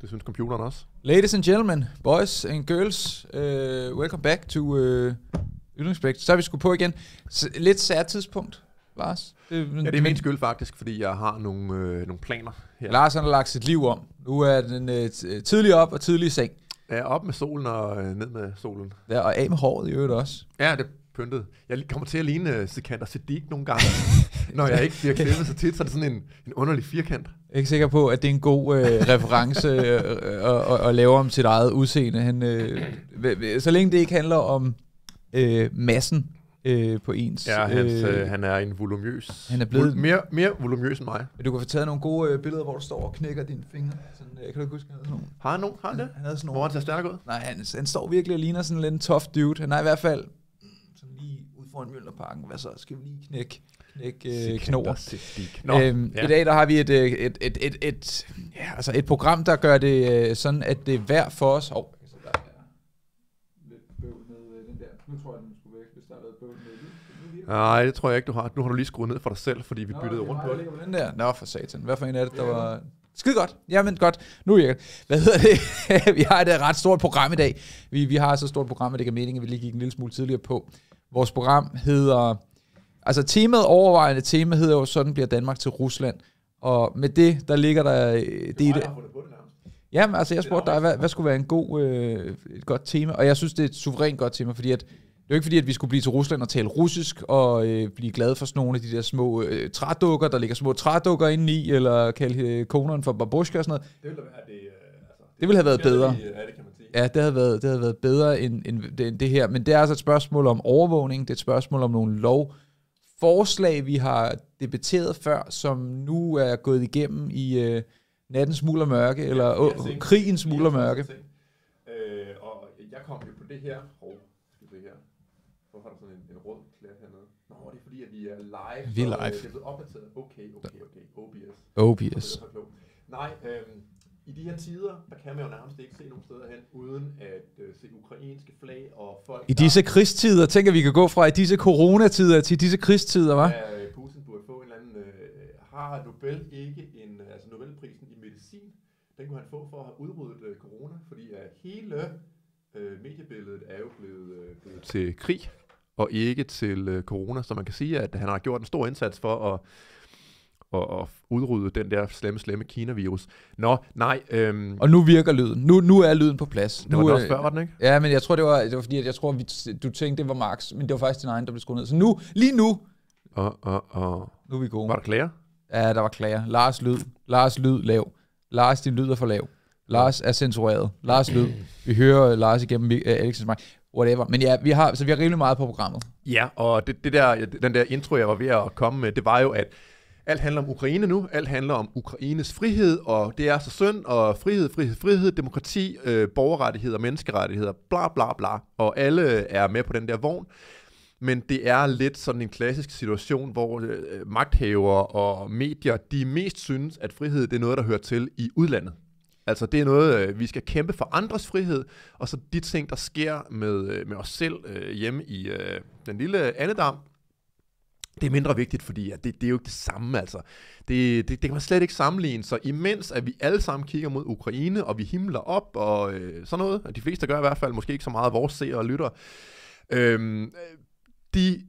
Det synes computeren også. Ladies and gentlemen, boys and girls, uh, welcome back to uh, øh, Yndlingsbæk. Så er vi sgu på igen. S- lidt sær tidspunkt, Lars. Det, ja, det er min skyld faktisk, fordi jeg har nogle, øh, nogle planer her. Lars han har lagt sit liv om. Nu er den øh, øh, tidlig op og tidlig i seng. Ja, op med solen og øh, ned med solen. Ja, og af med håret i øvrigt også. Ja, det pyntet. Jeg kommer til at ligne uh, Sikander Sedik nogle gange, når jeg ikke bliver klippet så tit, så er det sådan en, en underlig firkant. Jeg er ikke sikker på, at det er en god uh, reference øh, at at lave om sit eget udseende. Han, øh, så længe det ikke handler om uh, massen uh, på ens... Ja, hans, uh, han er en volumøs. Han er blevet... Vol- mere, mere volumøs end mig. Du kan få taget nogle gode uh, billeder, hvor du står og knækker dine fingre. Sådan, øh, kan du ikke huske, han havde nogen? Har han nogen? Har han det? Han, havde sådan nogle. Hvor han ser stærk ud? Nej, han, han står virkelig og ligner sådan en lidt tough dude. Han er i hvert fald sådan lige ud foran Mjølnerparken. Hvad så? Skal vi lige knække, knæk, øh, knor? Nå, øhm, ja. I dag der har vi et, øh, et, et, et, et, ja, altså et program, der gør det øh, sådan, at det er værd for os... Oh, den der. Nu tror jeg, den skulle væk, Nej, det tror jeg ikke, du har. Nu har du lige skruet ned for dig selv, fordi vi Nå, byttede rundt på det. Den der. Nå, for satan. Hvad for en af det, der var... Skide godt. Jamen godt. Nu er jeg... Hvad hedder det? vi har et øh, ret stort program i dag. Vi, vi har så stort program, at det kan mening, at vi lige gik en lille smule tidligere på. Vores program hedder... Altså temaet, overvejende tema, hedder jo, sådan bliver Danmark til Rusland. Og med det, der ligger der... Øh, det, det er det. Jamen, altså jeg spurgte dig, hvad, hvad skulle være en god, øh, et godt tema? Og jeg synes, det er et suverænt godt tema, fordi at det er jo ikke fordi, at vi skulle blive til Rusland og tale russisk, og øh, blive glade for sådan nogle af de der små øh, trædukker, der ligger små trædukker inde i, eller kalde øh, koneren for babushka og sådan noget. Det ville, være, det, øh, altså, det, det ville have været bedre. Vi, ja, det kan man sige. Ja, det havde været, det havde været bedre end, end, det, end det her. Men det er altså et spørgsmål om overvågning, det er et spørgsmål om nogle lov, forslag, vi har debatteret før, som nu er gået igennem i øh, nattens mørke, eller krigens mul og mørke. Øh, og jeg kom jo på det her, og vi er live. Vi er live. Og, øh, det er blevet opdateret. Okay, okay, okay. OBS. OBS. Nej, øh, i de her tider, der kan man jo nærmest ikke se nogen steder hen, uden at øh, se ukrainske flag og folk... I disse krigstider, tænker vi kan gå fra i disse coronatider til disse krigstider, hva'? Ja, øh, Putin burde få en eller anden... Øh, har Nobel ikke en... Øh, altså Nobelprisen i medicin, den kunne han få for at have udryddet øh, corona, fordi at hele øh, mediebilledet er jo blevet, øh, blevet... Til krig og ikke til øh, corona. Så man kan sige, at han har gjort en stor indsats for at og, og udrydde den der slemme, slemme Kina-virus. Nå, nej. Øhm... Og nu virker lyden. Nu, nu er lyden på plads. Det var det øh, også før, var den ikke? Ja, men jeg tror, det var, det var fordi, at jeg tror, vi, du tænkte, det var Max, men det var faktisk din egen, der blev skruet ned. Så nu, lige nu. Og, og, og. Nu er vi gode. Var der klager? Ja, der var klager. Lars lyd. Lars lyd lav. Lars, din lyd er for lav. Lars er censureret. Lars lyd. Vi hører Lars igennem uh, øh, Alexens mic whatever. Men ja, vi har, så vi har rimelig meget på programmet. Ja, og det, det der, den der intro, jeg var ved at komme med, det var jo, at alt handler om Ukraine nu, alt handler om Ukraines frihed, og det er så synd, og frihed, frihed, frihed, demokrati, øh, borgerrettigheder, menneskerettigheder, bla bla bla, og alle er med på den der vogn. Men det er lidt sådan en klassisk situation, hvor øh, magthavere og medier, de mest synes, at frihed det er noget, der hører til i udlandet. Altså det er noget, øh, vi skal kæmpe for andres frihed, og så de ting, der sker med, øh, med os selv øh, hjemme i øh, den lille andedam, det er mindre vigtigt, fordi ja, det, det er jo ikke det samme. Altså. Det, det, det kan man slet ikke sammenligne. Så imens at vi alle sammen kigger mod Ukraine, og vi himler op og øh, sådan noget, og de fleste gør i hvert fald, måske ikke så meget vores seere og lytter, øh, de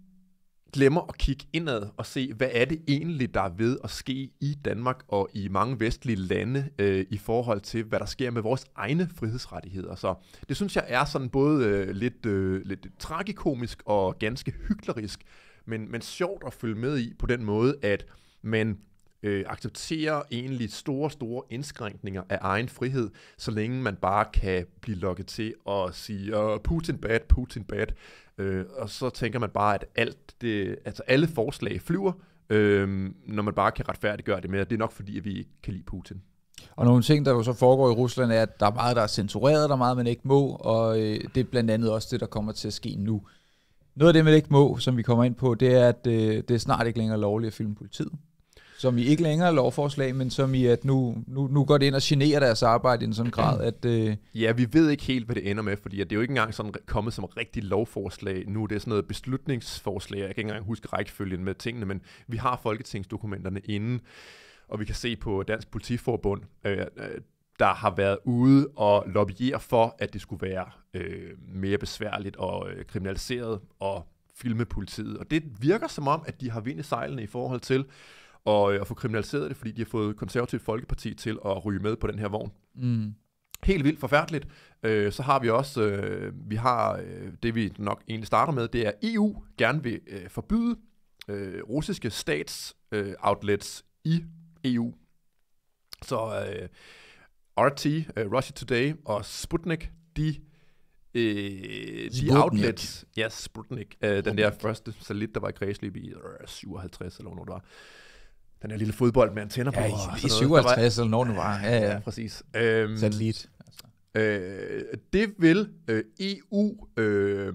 glemmer at kigge indad og se, hvad er det egentlig, der er ved at ske i Danmark og i mange vestlige lande øh, i forhold til, hvad der sker med vores egne frihedsrettigheder. Så det synes jeg er sådan både øh, lidt, øh, lidt tragikomisk og ganske hyklerisk, men, men sjovt at følge med i på den måde, at man øh, accepterer egentlig store, store indskrænkninger af egen frihed, så længe man bare kan blive lokket til at sige, øh, Putin bad, Putin bad, Øh, og så tænker man bare, at alt det, altså alle forslag flyver, øh, når man bare kan retfærdiggøre det med, at det er nok fordi, at vi ikke kan lide Putin. Og nogle ting, der jo så foregår i Rusland, er, at der er meget, der er censureret, der er meget, man ikke må, og øh, det er blandt andet også det, der kommer til at ske nu. Noget af det, man ikke må, som vi kommer ind på, det er, at øh, det er snart ikke længere lovligt at filme politiet. Som I ikke længere er lovforslag, men som I, at nu, nu, nu går det ind og generer deres arbejde i en sådan grad, at... Øh... Ja, vi ved ikke helt, hvad det ender med, fordi det er jo ikke engang sådan kommet som rigtig lovforslag. Nu er det sådan noget beslutningsforslag, jeg kan ikke engang huske rækkefølgen med tingene, men vi har folketingsdokumenterne inden, og vi kan se på Dansk Politiforbund, øh, øh, der har været ude og lobbyere for, at det skulle være øh, mere besværligt og øh, kriminaliseret og filme politiet. Og det virker som om, at de har vind i sejlene i forhold til, og, øh, og få kriminaliseret det, fordi de har fået konservativt folkeparti til at ryge med på den her vogn. Mm. Helt vildt forfærdeligt. Øh, så har vi også, øh, vi har øh, det vi nok egentlig starter med, det er EU gerne vil øh, forbyde øh, russiske statsoutlets øh, outlets i EU. Så øh, RT, øh, Russia Today og Sputnik, de øh, Sputnik. de outlets, ja, Sputnik, øh, Sputnik. den der første satellit, der var i kredsløb i øh, 57 eller hvornår det var, den her lille fodbold med antenner på. Ja, i, i 57 eller når nu var. Ja, ja, ja præcis. Øhm, Satellit. Altså. Øh, det vil øh, EU øh,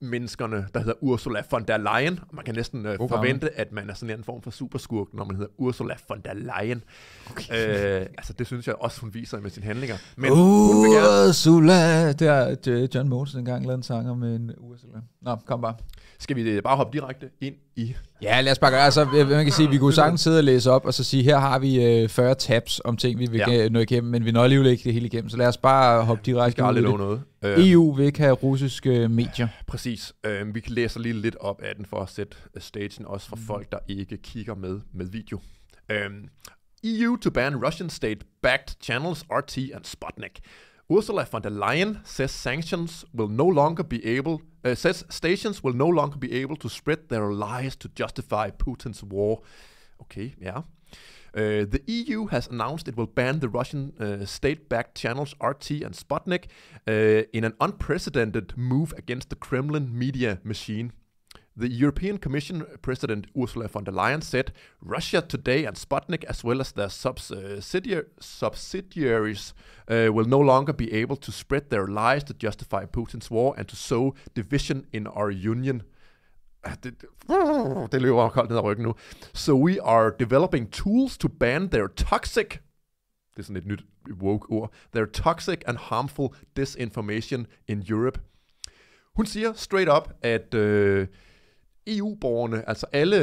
menneskerne, der hedder Ursula von der Leyen. Man kan næsten øh, okay. forvente, at man er sådan en form for superskurk, når man hedder Ursula von der Leyen. Okay. Øh, altså, det synes jeg også, hun viser med sine handlinger. Men Ursula! Det er John Monsen engang lavet en sang om en Ursula. Nå, kom bare. Skal vi øh, bare hoppe direkte ind i Ja, lad os bare gøre. Altså, øh, man kan sige, vi kunne sagtens sidde og læse op, og så sige, her har vi øh, 40 tabs om ting, vi vil ja. nå igennem, men vi når alligevel ikke det hele igennem. Så lad os bare hoppe direkte ud i det. Noget. Øhm. EU vil ikke have russiske øh, medier. Præcis. Øhm, vi kan læse lige lidt op af den for at sætte øh, stagen også for mm. folk, der ikke kigger med med video. Øh, EU to ban Russian state-backed channels RT and Sputnik. Ursula von der Leyen says sanctions will no longer be able uh, says stations will no longer be able to spread their lies to justify Putin's war. Okay, yeah. Uh, the EU has announced it will ban the Russian uh, state backed channels RT and Sputnik uh, in an unprecedented move against the Kremlin media machine. The European Commission President Ursula von der Leyen said Russia Today and Sputnik, as well as their uh, subsidiaries, uh, will no longer be able to spread their lies to justify Putin's war and to sow division in our union. Ah, so we are developing tools to ban their toxic this is er sådan woke ord, their toxic and harmful disinformation in Europe. Hun siger straight up, at uh, EU-borgerne, altså alle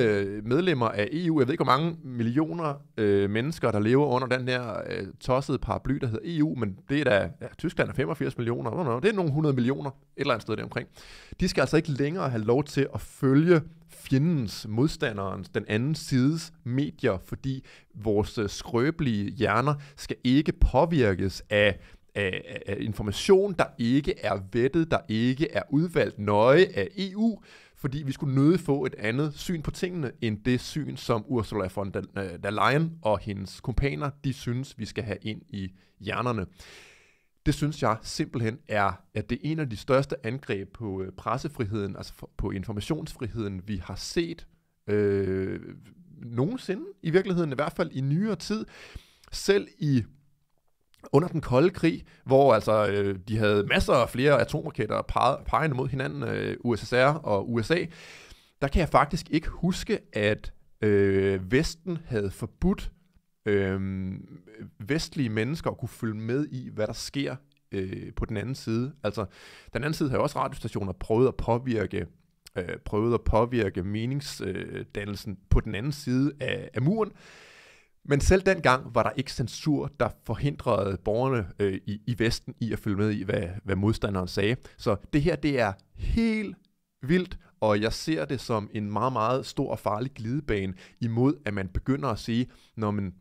medlemmer af EU, jeg ved ikke, hvor mange millioner øh, mennesker, der lever under den der øh, tossede paraply, der hedder EU, men det er da, ja, Tyskland er 85 millioner, no, no, det er nogle 100 millioner, et eller andet sted deromkring. De skal altså ikke længere have lov til at følge fjendens, modstanderens, den anden sides medier, fordi vores øh, skrøbelige hjerner skal ikke påvirkes af af, af information, der ikke er vettet, der ikke er udvalgt nøje af EU, fordi vi skulle nøde få et andet syn på tingene, end det syn, som Ursula von der øh, Leyen og hendes kompaner, de synes, vi skal have ind i hjernerne. Det synes jeg simpelthen er, at det er en af de største angreb på øh, pressefriheden, altså på informationsfriheden, vi har set øh, nogensinde, i virkeligheden i hvert fald i nyere tid. Selv i under den kolde krig, hvor altså øh, de havde masser af flere atomraketter pegende mod hinanden, øh, USSR og USA, der kan jeg faktisk ikke huske, at øh, Vesten havde forbudt øh, vestlige mennesker at kunne følge med i, hvad der sker øh, på den anden side. Altså, den anden side har jo også radiostationer prøvet at påvirke øh, prøvet at påvirke meningsdannelsen øh, på den anden side af, af muren. Øh, men selv dengang var der ikke censur, der forhindrede borgerne øh, i, i Vesten i at følge med i, hvad, hvad modstanderen sagde. Så det her, det er helt vildt, og jeg ser det som en meget, meget stor og farlig glidebane imod, at man begynder at sige, når man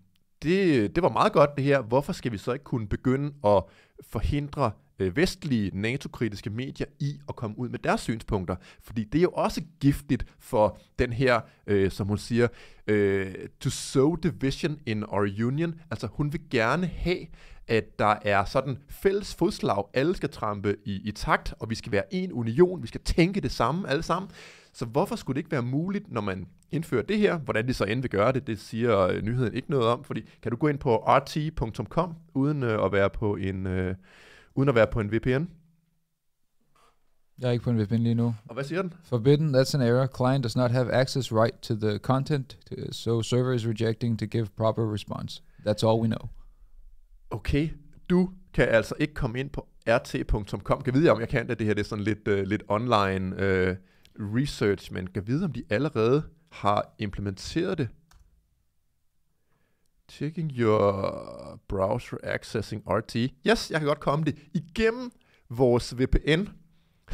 det, det var meget godt det her, hvorfor skal vi så ikke kunne begynde at forhindre øh, vestlige NATO-kritiske medier i at komme ud med deres synspunkter. Fordi det er jo også giftigt for den her, øh, som hun siger, øh, to sow division in our union. Altså hun vil gerne have, at der er sådan fælles fodslag, alle skal trampe i, i takt, og vi skal være en union, vi skal tænke det samme alle sammen. Så hvorfor skulle det ikke være muligt, når man indfører det her, hvordan de så end vil gøre det, det siger øh, nyheden ikke noget om, fordi kan du gå ind på rt.com uden øh, at være på en... Øh, uden at være på en VPN? Jeg er ikke på en VPN lige nu. Og hvad siger den? Forbidden, that's an error. Client does not have access right to the content, so server is rejecting to give proper response. That's all we know. Okay, du kan altså ikke komme ind på rt.com. Kan vide, om jeg kan det. Det her det er sådan lidt, uh, lidt online uh, research, men kan vide, om de allerede har implementeret det Checking your browser accessing RT. Yes, jeg kan godt komme det. Igennem vores VPN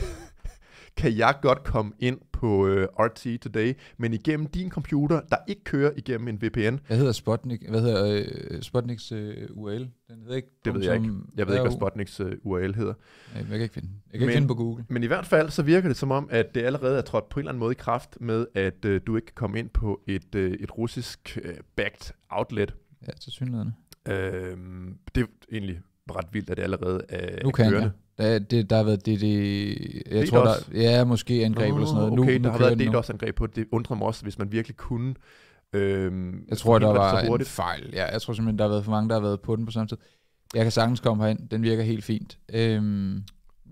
kan jeg godt komme ind på uh, øh, RT Today, men igennem din computer, der ikke kører igennem en VPN. Hvad hedder Spotnik? Hvad hedder uh, øh, Spotniks uh, øh, URL? Den hedder ikke. Det ved jeg ikke. Jeg ved ikke, hvad Spotniks uh, URL hedder. Nej, jeg kan ikke finde Jeg kan men, ikke finde på Google. Men i hvert fald, så virker det som om, at det allerede er trådt på en eller anden måde i kraft med, at uh, du ikke kan komme ind på et, uh, et russisk uh, backed outlet. Ja, til synligheden. Øhm, det er egentlig ret vildt, at det allerede er Nu kan kørende. jeg. Der, det, der har været det, det jeg DDoS? tror, der, ja, måske angreb eller sådan noget. Okay, nu, der nu har været også angreb på, det undrer mig også, hvis man virkelig kunne Øhm, jeg tror, der var en fejl. Ja, jeg tror simpelthen, der har været for mange, der har været på den på samme tid. Jeg kan sagtens komme herind. Den virker helt fint. Øhm,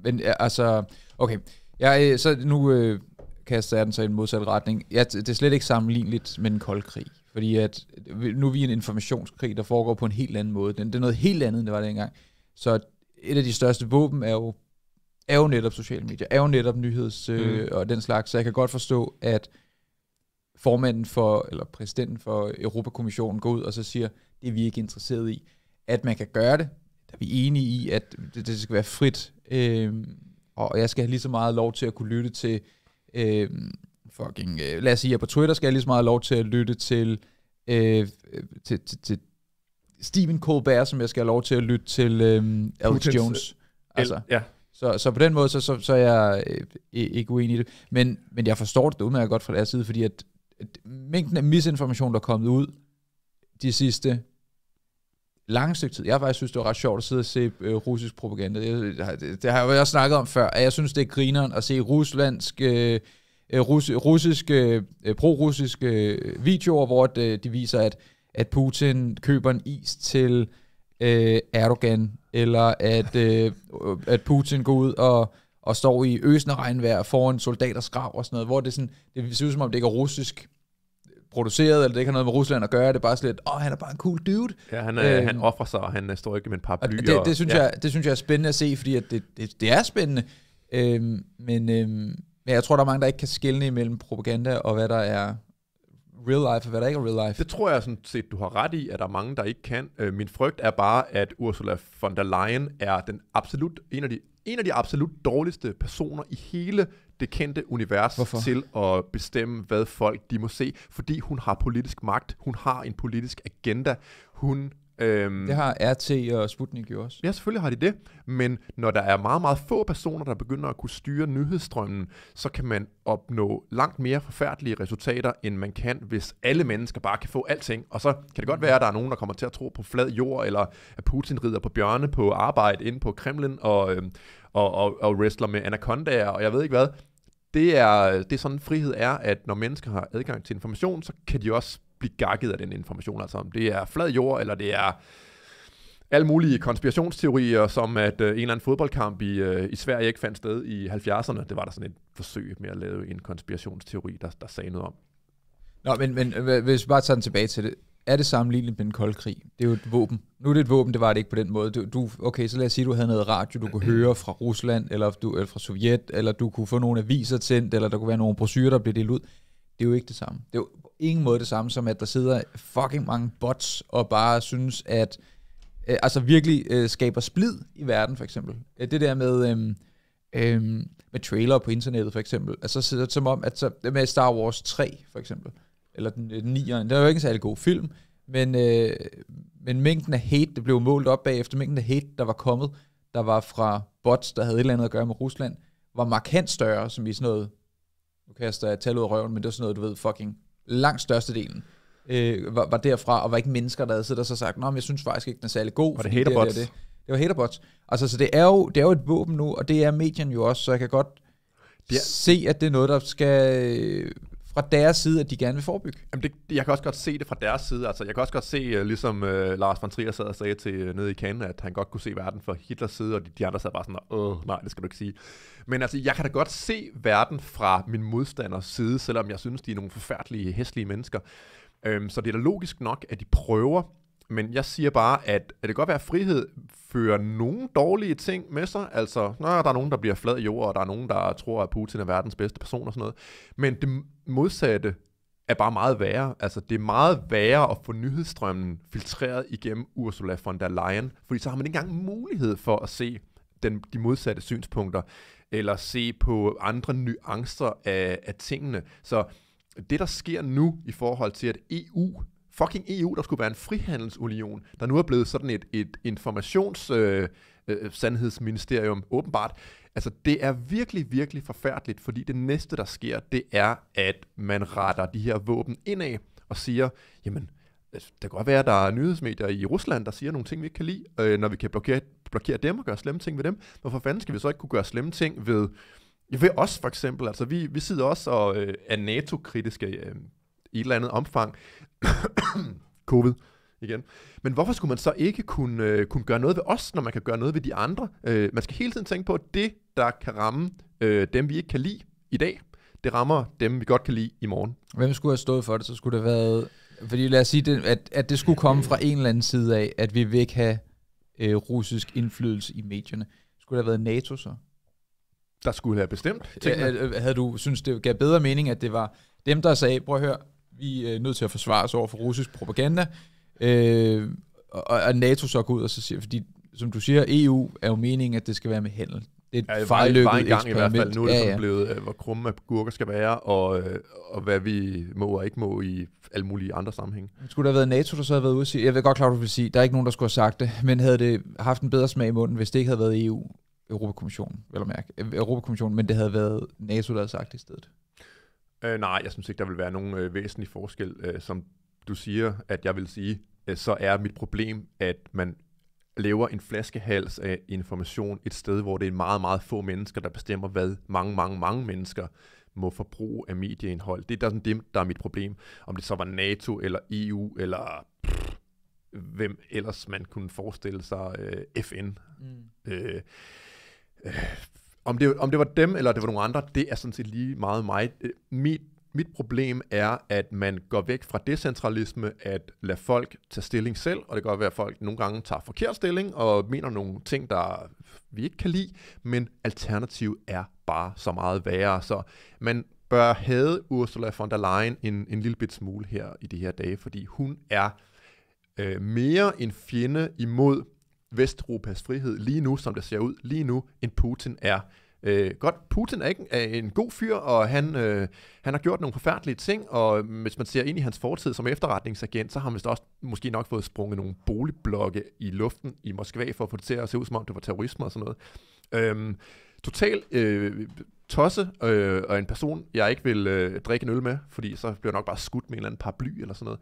men altså, okay. Jeg, øh, så nu øh, kaster jeg den så i en modsat retning. Ja, det er slet ikke sammenligneligt med en kolde krig. Fordi at, nu er vi en informationskrig, der foregår på en helt anden måde. Det, det er noget helt andet, end det var dengang. Så et af de største våben er jo, er jo netop sociale medier, er jo netop nyheds øh, mm. og den slags. Så jeg kan godt forstå, at formanden for, eller præsidenten for Europakommissionen går ud og så siger, det er vi ikke interesseret i. At man kan gøre det, der er vi enige i, at det, det skal være frit, øh, og jeg skal have lige så meget lov til at kunne lytte til øh, fucking... Øh, lad os sige, at på Twitter skal jeg lige så meget lov til at lytte til, øh, øh, til, til, til Stephen Colbert, som jeg skal have lov til at lytte til øh, Alex øh, Jones. Altså, ja. Så, så på den måde, så, så, så er jeg øh, ikke uenig i det. Men, men jeg forstår det udmærket godt fra deres side, fordi at, at mængden af misinformation, der er kommet ud de sidste lange stykke tid. Jeg faktisk synes, det var ret sjovt at sidde og se øh, russisk propaganda. Det, det, det har jeg jo også snakket om før, at jeg synes, det er grineren at se ruslandsk... Øh, Øh, rus, russiske, øh, pro-russiske øh, videoer, hvor det, de viser, at, at Putin køber en is til øh, Erdogan, eller at, øh, at Putin går ud og, og står i øsende regnvejr foran soldaters grav og sådan noget, hvor det, sådan, det ser ud som om, det ikke er russisk produceret, eller det ikke har noget med Rusland at gøre, det er bare sådan lidt, åh, oh, han er bare en cool dude. Ja, han, øhm, han offrer sig, og han står ikke med en par blyer. Det, det, synes og, ja. jeg, det synes jeg er spændende at se, fordi at det, det, det er spændende, Øhm, men... øhm, men jeg tror, der er mange, der ikke kan skille imellem propaganda og hvad der er real life, og hvad der ikke er real life. Det tror jeg sådan set, du har ret i, at der er mange, der ikke kan. Øh, min frygt er bare, at Ursula von der Leyen er den absolut, en af de, en af de absolut dårligste personer i hele det kendte univers Hvorfor? til at bestemme, hvad folk de må se, fordi hun har politisk magt, hun har en politisk agenda, hun Øhm, det har RT og Sputnik jo også. Ja, selvfølgelig har de det. Men når der er meget, meget få personer, der begynder at kunne styre nyhedsstrømmen, så kan man opnå langt mere forfærdelige resultater, end man kan, hvis alle mennesker bare kan få alting. Og så kan det godt være, at der er nogen, der kommer til at tro på flad jord, eller at Putin rider på bjørne på arbejde inde på Kremlin, og, øhm, og, og, og wrestler med anacondaer, og jeg ved ikke hvad det er, det er sådan, frihed er, at når mennesker har adgang til information, så kan de også blive gakket af den information, altså om det er flad jord, eller det er alle mulige konspirationsteorier, som at øh, en eller anden fodboldkamp i, øh, i Sverige ikke fandt sted i 70'erne. Det var der sådan et forsøg med at lave en konspirationsteori, der, der sagde noget om. Nå, men, men øh, hvis vi bare tager den tilbage til det. Er det sammenligneligt med en kold krig? Det er jo et våben. Nu er det et våben, det var det ikke på den måde. Du, du, okay, så lad os sige, at du havde noget radio, du kunne mm-hmm. høre fra Rusland, eller, du, eller fra Sovjet, eller du kunne få nogle aviser tændt, eller der kunne være nogle brosyrer, der blev delt ud det er jo ikke det samme. Det er jo på ingen måde det samme som, at der sidder fucking mange bots og bare synes, at øh, altså virkelig øh, skaber splid i verden, for eksempel. Øh, det der med... Øh, øh, med trailer på internettet for eksempel. Altså så, som om, at så, med Star Wars 3 for eksempel, eller den, den øh, 9'eren, det er jo ikke en særlig god film, men, øh, men mængden af hate, det blev målt op bagefter, mængden af hate, der var kommet, der var fra bots, der havde et eller andet at gøre med Rusland, var markant større, som i sådan noget nu kaster jeg tal ud af røven, men det var sådan noget, du ved, fucking langt størstedelen øh, var, var derfra, og var ikke mennesker, der havde siddet og så sagt, nå, men jeg synes faktisk ikke, den er særlig god. Var det haterbots. Det, det, det. det var haterbots. Altså, så det er, jo, det er jo et våben nu, og det er medien jo også, så jeg kan godt ja. se, at det er noget, der skal fra deres side, at de gerne vil forebygge. Jamen det, jeg kan også godt se det fra deres side. Altså, jeg kan også godt se, øh, ligesom uh, Lars von Trier sad og sagde til øh, nede i Cannes, at han godt kunne se verden fra Hitlers side, og de, de andre sad bare sådan, åh, nej, det skal du ikke sige. Men altså, jeg kan da godt se verden fra min modstanders side, selvom jeg synes, de er nogle forfærdelige, hæslige mennesker. Um, så det er da logisk nok, at de prøver men jeg siger bare, at, at det kan godt være, at frihed fører nogle dårlige ting med sig. Altså, nå, der er nogen, der bliver flad i jord, og der er nogen, der tror, at Putin er verdens bedste person og sådan noget. Men det modsatte er bare meget værre. Altså, det er meget værre at få nyhedsstrømmen filtreret igennem Ursula von der Leyen, fordi så har man ikke engang mulighed for at se den, de modsatte synspunkter, eller se på andre nuancer af, af tingene. Så det, der sker nu i forhold til, at EU fucking EU, der skulle være en frihandelsunion, der nu er blevet sådan et, et informations... Øh, øh, øh åbenbart. Altså, det er virkelig, virkelig forfærdeligt, fordi det næste, der sker, det er, at man retter de her våben indad og siger, jamen, der altså, det kan godt være, at der er nyhedsmedier i Rusland, der siger nogle ting, vi ikke kan lide, øh, når vi kan blokere, blokere dem og gøre slemme ting ved dem. Hvorfor fanden skal vi så ikke kunne gøre slemme ting ved, ved os for eksempel? Altså, vi, vi sidder også og øh, er NATO-kritiske. Øh, i et eller andet omfang. Covid igen. Men hvorfor skulle man så ikke kunne, øh, kunne gøre noget ved os, når man kan gøre noget ved de andre? Øh, man skal hele tiden tænke på, at det, der kan ramme øh, dem, vi ikke kan lide i dag, det rammer dem, vi godt kan lide i morgen. Hvem skulle have stået for det? Så skulle det have været... Fordi lad os sige, at, at det skulle komme fra en eller anden side af, at vi vil ikke have øh, russisk indflydelse i medierne. Skulle det have været NATO så? Der skulle have bestemt. Ja, øh, øh, Havde du synes det gav bedre mening, at det var dem, der sagde, prøv at høre, vi er øh, nødt til at forsvare os over for russisk propaganda. Øh, og og NATO så går ud og så siger, fordi som du siger, EU er jo meningen, at det skal være med handel. Det er et ja, fejlløbet en gang eksperiment. i hvert fald. Nu er det ja, ja. blevet, øh, hvor krumme gurker skal være, og, øh, og hvad vi må og ikke må i alle mulige andre sammenhænge. Skulle der have været NATO, der så havde været ude og sige, jeg ved godt klart, du vil sige, der er ikke nogen, der skulle have sagt det, men havde det haft en bedre smag i munden, hvis det ikke havde været EU, Europakommissionen, vel at mærke, Europakommissionen, men det havde været NATO, der havde sagt det i stedet. Øh, nej, jeg synes ikke, der vil være nogen øh, væsentlig forskel. Øh, som du siger, at jeg vil sige, øh, så er mit problem, at man lever en flaskehals af information et sted, hvor det er meget, meget få mennesker, der bestemmer, hvad mange, mange, mange mennesker må forbruge af medieindhold. Det er sådan det, der er mit problem. Om det så var NATO eller EU eller pff, hvem ellers man kunne forestille sig øh, FN. Mm. Øh, øh, om det, om det var dem, eller det var nogle andre, det er sådan set lige meget mig. Øh, mit, mit problem er, at man går væk fra decentralisme, at lade folk tage stilling selv, og det kan godt være, at folk nogle gange tager forkert stilling, og mener nogle ting, der vi ikke kan lide, men alternativ er bare så meget værre. Så man bør have Ursula von der Leyen en, en lille bit smule her i de her dage, fordi hun er øh, mere en fjende imod Vesteuropas frihed lige nu, som det ser ud lige nu, end Putin er. Øh, godt, Putin er ikke er en god fyr, og han, øh, han har gjort nogle forfærdelige ting, og hvis man ser ind i hans fortid som efterretningsagent, så har han vist også måske nok fået sprunget nogle boligblokke i luften i Moskva, for at få det til at se ud som om det var terrorisme og sådan noget. Øh, total øh, tosse, øh, og en person, jeg ikke vil øh, drikke en øl med, fordi så bliver jeg nok bare skudt med en eller anden bly eller sådan noget.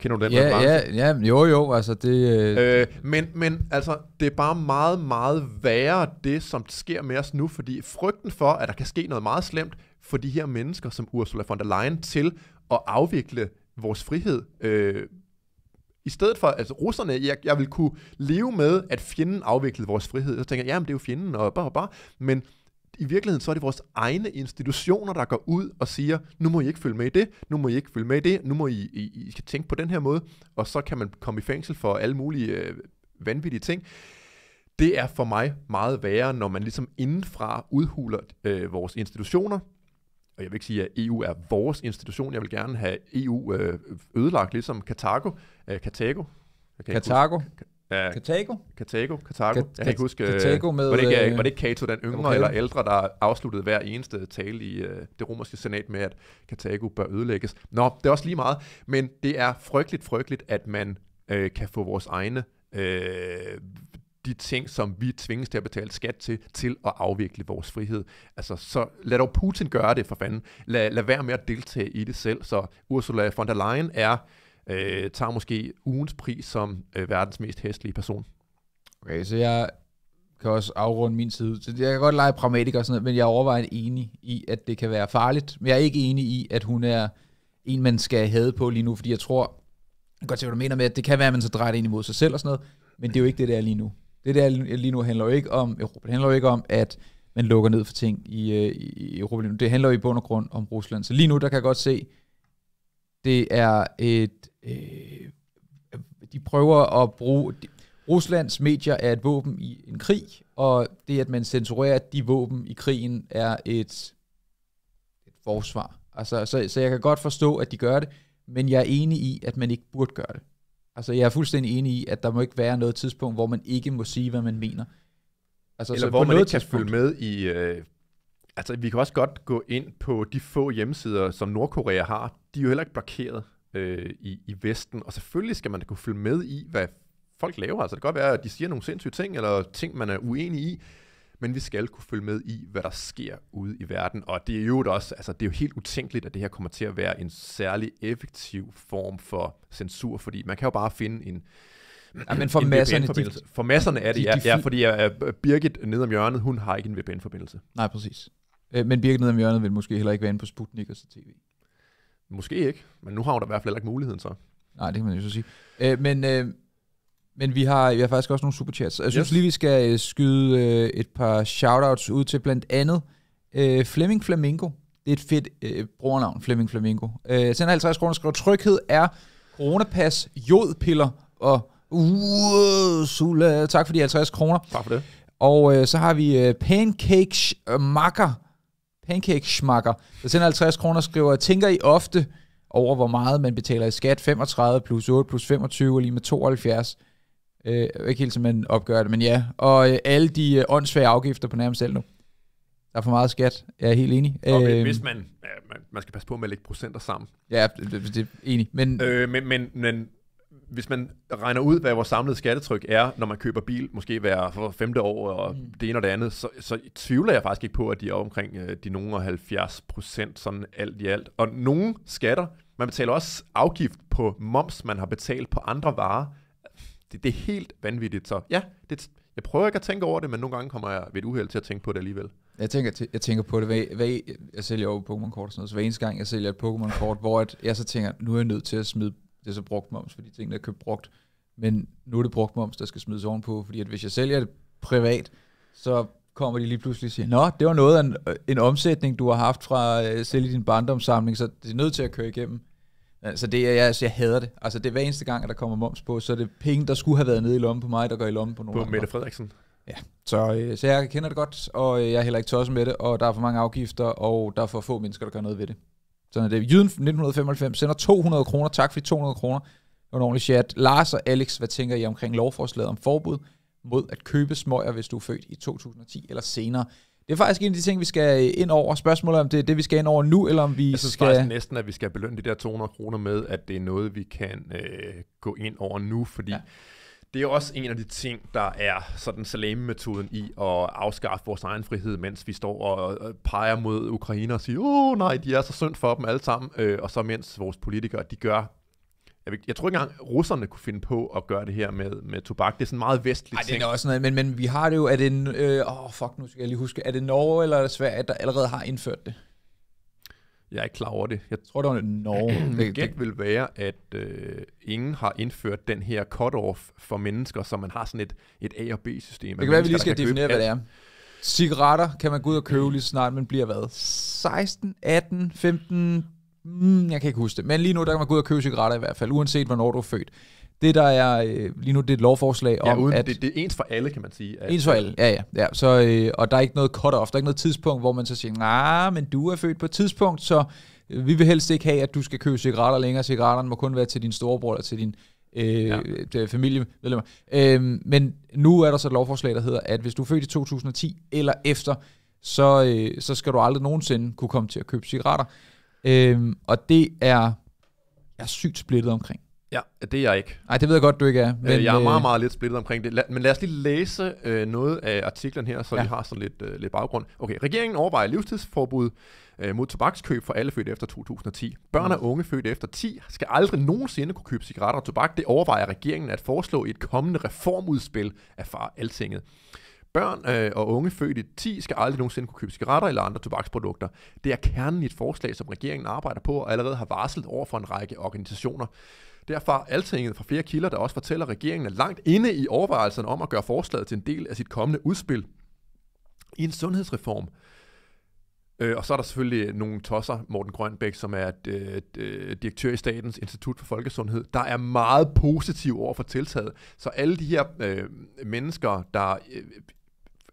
Kender du den ja, Ja, ja, jo jo, altså det... Øh... Øh, men, men altså, det er bare meget, meget værre det, som sker med os nu, fordi frygten for, at der kan ske noget meget slemt for de her mennesker, som Ursula von der Leyen, til at afvikle vores frihed, øh, i stedet for, altså russerne, jeg, jeg vil kunne leve med, at fjenden afviklede vores frihed. Så tænker jeg, jamen det er jo fjenden, og bare, bare. Men i virkeligheden så er det vores egne institutioner, der går ud og siger, nu må I ikke følge med i det, nu må I ikke følge med i det, nu må I, I, I skal tænke på den her måde, og så kan man komme i fængsel for alle mulige øh, vanvittige ting. Det er for mig meget værre, når man ligesom indenfra udhuler øh, vores institutioner, og jeg vil ikke sige, at EU er vores institution. Jeg vil gerne have EU øh, ødelagt, ligesom Katargo. Øh, Katargo. Ja. Katago? Katago, Katago. Kat- jeg kan ikke huske. Katago med, var, det ikke, øh, var det ikke Cato, den yngre okay. eller ældre, der afsluttede hver eneste tale i uh, det romerske senat med, at Katago bør ødelægges? Nå, det er også lige meget. Men det er frygteligt, frygteligt, at man uh, kan få vores egne uh, de ting, som vi tvinges til at betale skat til, til at afvikle vores frihed. Altså, så lad dog Putin gøre det, for fanden. Lad, lad være med at deltage i det selv. Så Ursula von der Leyen er øh, tager måske ugens pris som øh, verdens mest hestlige person. Okay, så jeg kan også afrunde min side. Så jeg kan godt lege pragmatik og sådan noget, men jeg er overvejende enig i, at det kan være farligt. Men jeg er ikke enig i, at hun er en, man skal have på lige nu, fordi jeg tror, jeg godt se, hvad du mener med, at det kan være, at man så drejer det ind imod sig selv og sådan noget, men det er jo ikke det, der er lige nu. Det der lige nu handler jo ikke om Europa. Det handler jo ikke om, at man lukker ned for ting øh, i, i Europa lige nu. Det handler jo i bund og grund om Rusland. Så lige nu, der kan jeg godt se, det er et øh, de prøver at bruge... De, Ruslands medier er et våben i en krig, og det, at man censurerer de våben i krigen, er et, et forsvar. Altså, så, så jeg kan godt forstå, at de gør det, men jeg er enig i, at man ikke burde gøre det. Altså, jeg er fuldstændig enig i, at der må ikke være noget tidspunkt, hvor man ikke må sige, hvad man mener. Altså, Eller så hvor man ikke kan følge med i... Øh, altså, vi kan også godt gå ind på de få hjemmesider, som Nordkorea har. De er jo heller ikke blokeret øh, i, i Vesten. Og selvfølgelig skal man da kunne følge med i, hvad folk laver. Altså det kan godt være, at de siger nogle sindssyge ting, eller ting, man er uenig i, men vi skal kunne følge med i, hvad der sker ude i verden. Og det er jo også, altså det er jo helt utænkeligt, at det her kommer til at være en særlig effektiv form for censur, fordi man kan jo bare finde en, Ja, men for masserne, de, for masserne er det, de, de, ja, ja, fordi uh, Birgit nede om hjørnet, hun har ikke en VPN-forbindelse. Nej, præcis. Øh, men Birgit nede om hjørnet vil måske heller ikke være inde på Sputnik og så tv. Måske ikke, men nu har hun da i hvert fald ikke muligheden så. Nej, det kan man jo så sige. Æ, øh, men, øh, men vi har, vi har faktisk også nogle superchats. Jeg synes yes. lige, vi skal øh, skyde øh, et par shoutouts ud til blandt andet øh, Flemming Flamingo. Det er et fedt øh, brugernavn, Flemming Flamingo. Øh, sender 50 kroner skriver, tryghed er coronapas, jodpiller og uh, Tak for de 50 kroner. Tak for det. Og øh, så har vi øh, Pancakes øh, Makker pancake-schmakker, der sender 50 kroner og skriver, tænker I ofte over, hvor meget man betaler i skat? 35 plus 8 plus 25 lige med 72. Øh, ikke helt som man opgør det, men ja. Og øh, alle de øh, åndssvage afgifter på nærmest selv nu. Der er for meget skat. Jeg er helt enig. Og øh, hvis man, ja, man, man skal passe på med at lægge procenter sammen. Ja, det, det, det enig. Men, øh, men, men, men hvis man regner ud, hvad vores samlede skattetryk er, når man køber bil, måske hver for femte år og mm. det ene og det andet, så, så tvivler jeg faktisk ikke på, at de er omkring øh, de de nogle 70 procent, sådan alt i alt. Og nogle skatter, man betaler også afgift på moms, man har betalt på andre varer. Det, det er helt vanvittigt. Så ja, det, jeg prøver ikke at tænke over det, men nogle gange kommer jeg ved et uheld til at tænke på det alligevel. Jeg tænker, jeg tænker på det. Hvad, hvad, jeg sælger jo Pokémon-kort og sådan noget, så hver eneste gang, jeg sælger et Pokémon-kort, hvor at jeg så tænker, nu er jeg nødt til at smide det er så brugt moms, fordi tingene er købt brugt. Men nu er det brugt moms, der skal smides ovenpå, fordi at hvis jeg sælger det privat, så kommer de lige pludselig og siger, Nå, det var noget af en, øh, en omsætning, du har haft fra at øh, sælge din barndomssamling, så det er nødt til at køre igennem. Altså det, jeg, altså jeg hader det. Altså det hver eneste gang, at der kommer moms på, så er det penge, der skulle have været nede i lommen på mig, der går i lommen på nogen På andre. Mette Frederiksen? Ja, så, øh, så jeg kender det godt, og jeg er heller ikke tosset med det, og der er for mange afgifter, og der er for få mennesker, der gør noget ved det. Sådan er det. Jyden 1995 sender 200 kroner. Tak for de 200 kroner. Det var en ordentlig chat. Lars og Alex, hvad tænker I omkring lovforslaget om forbud mod at købe smøger, hvis du er født i 2010 eller senere? Det er faktisk en af de ting, vi skal ind over. Spørgsmålet er, om det er det, vi skal ind over nu, eller om vi Jeg synes skal... faktisk næsten, at vi skal belønne de der 200 kroner med, at det er noget, vi kan øh, gå ind over nu, fordi... Ja det er også en af de ting, der er sådan salame-metoden i at afskaffe vores egen frihed, mens vi står og peger mod Ukraine og siger, åh oh, nej, de er så synd for dem alle sammen, øh, og så mens vores politikere, de gør jeg, jeg tror ikke engang, russerne kunne finde på at gøre det her med, med tobak. Det er sådan meget vestligt Ej, det er også noget, men, men vi har det jo, er det, øh, åh øh, oh, fuck, nu skal jeg lige huske, er det Norge eller Sverige, der allerede har indført det? Jeg er ikke klar over det. Jeg tror, der var Norge. det, det vil være, at øh, ingen har indført den her cut-off for mennesker, så man har sådan et, et A- og B-system. Det kan være, vi lige skal definere, hvad det er. Cigaretter kan man gå ud og købe lige så snart man bliver hvad? 16, 18, 15... Mm, jeg kan ikke huske det. Men lige nu, der kan man gå ud og købe cigaretter i hvert fald, uanset hvornår du er født. Det, der er øh, lige nu, det er et lovforslag ja, om, uden, at... Det, det er ens for alle, kan man sige. At, ens for alle, øh, ja, ja. ja. Så, øh, og der er ikke noget cut-off, der er ikke noget tidspunkt, hvor man så siger, nej, nah, men du er født på et tidspunkt, så øh, vi vil helst ikke have, at du skal købe cigaretter længere. Cigaretterne må kun være til din storebror eller til din øh, ja. Til familiemedlemmer. Øh, men nu er der så et lovforslag, der hedder, at hvis du er født i 2010 eller efter, så, øh, så skal du aldrig nogensinde kunne komme til at købe cigaretter. Øh, og det er jeg er sygt splittet omkring. Ja, det er jeg ikke. Nej, det ved jeg godt, du ikke er. Øh, men, øh, jeg er meget, øh, meget lidt splittet omkring det. Men lad os lige læse øh, noget af artiklen her, så ja. vi har sådan lidt, øh, lidt baggrund. Okay, regeringen overvejer livstidsforbud øh, mod tobakskøb for alle født efter 2010. Børn og mm. unge født efter 10 skal aldrig nogensinde kunne købe cigaretter og tobak. Det overvejer regeringen at foreslå i et kommende reformudspil af far Altinget. Børn øh, og unge født i 10 skal aldrig nogensinde kunne købe cigaretter eller andre tobaksprodukter. Det er kernen i et forslag, som regeringen arbejder på og allerede har varslet over for en række organisationer. Derfor altinget fra flere kilder, der også fortæller regeringen er langt inde i overvejelserne om at gøre forslaget til en del af sit kommende udspil i en sundhedsreform. Øh, og så er der selvfølgelig nogle tosser, Morten Grønbæk, som er et, øh, et, et øh, direktør i Statens Institut for Folkesundhed, der er meget positiv over for tiltaget. Så alle de her øh, mennesker, der øh,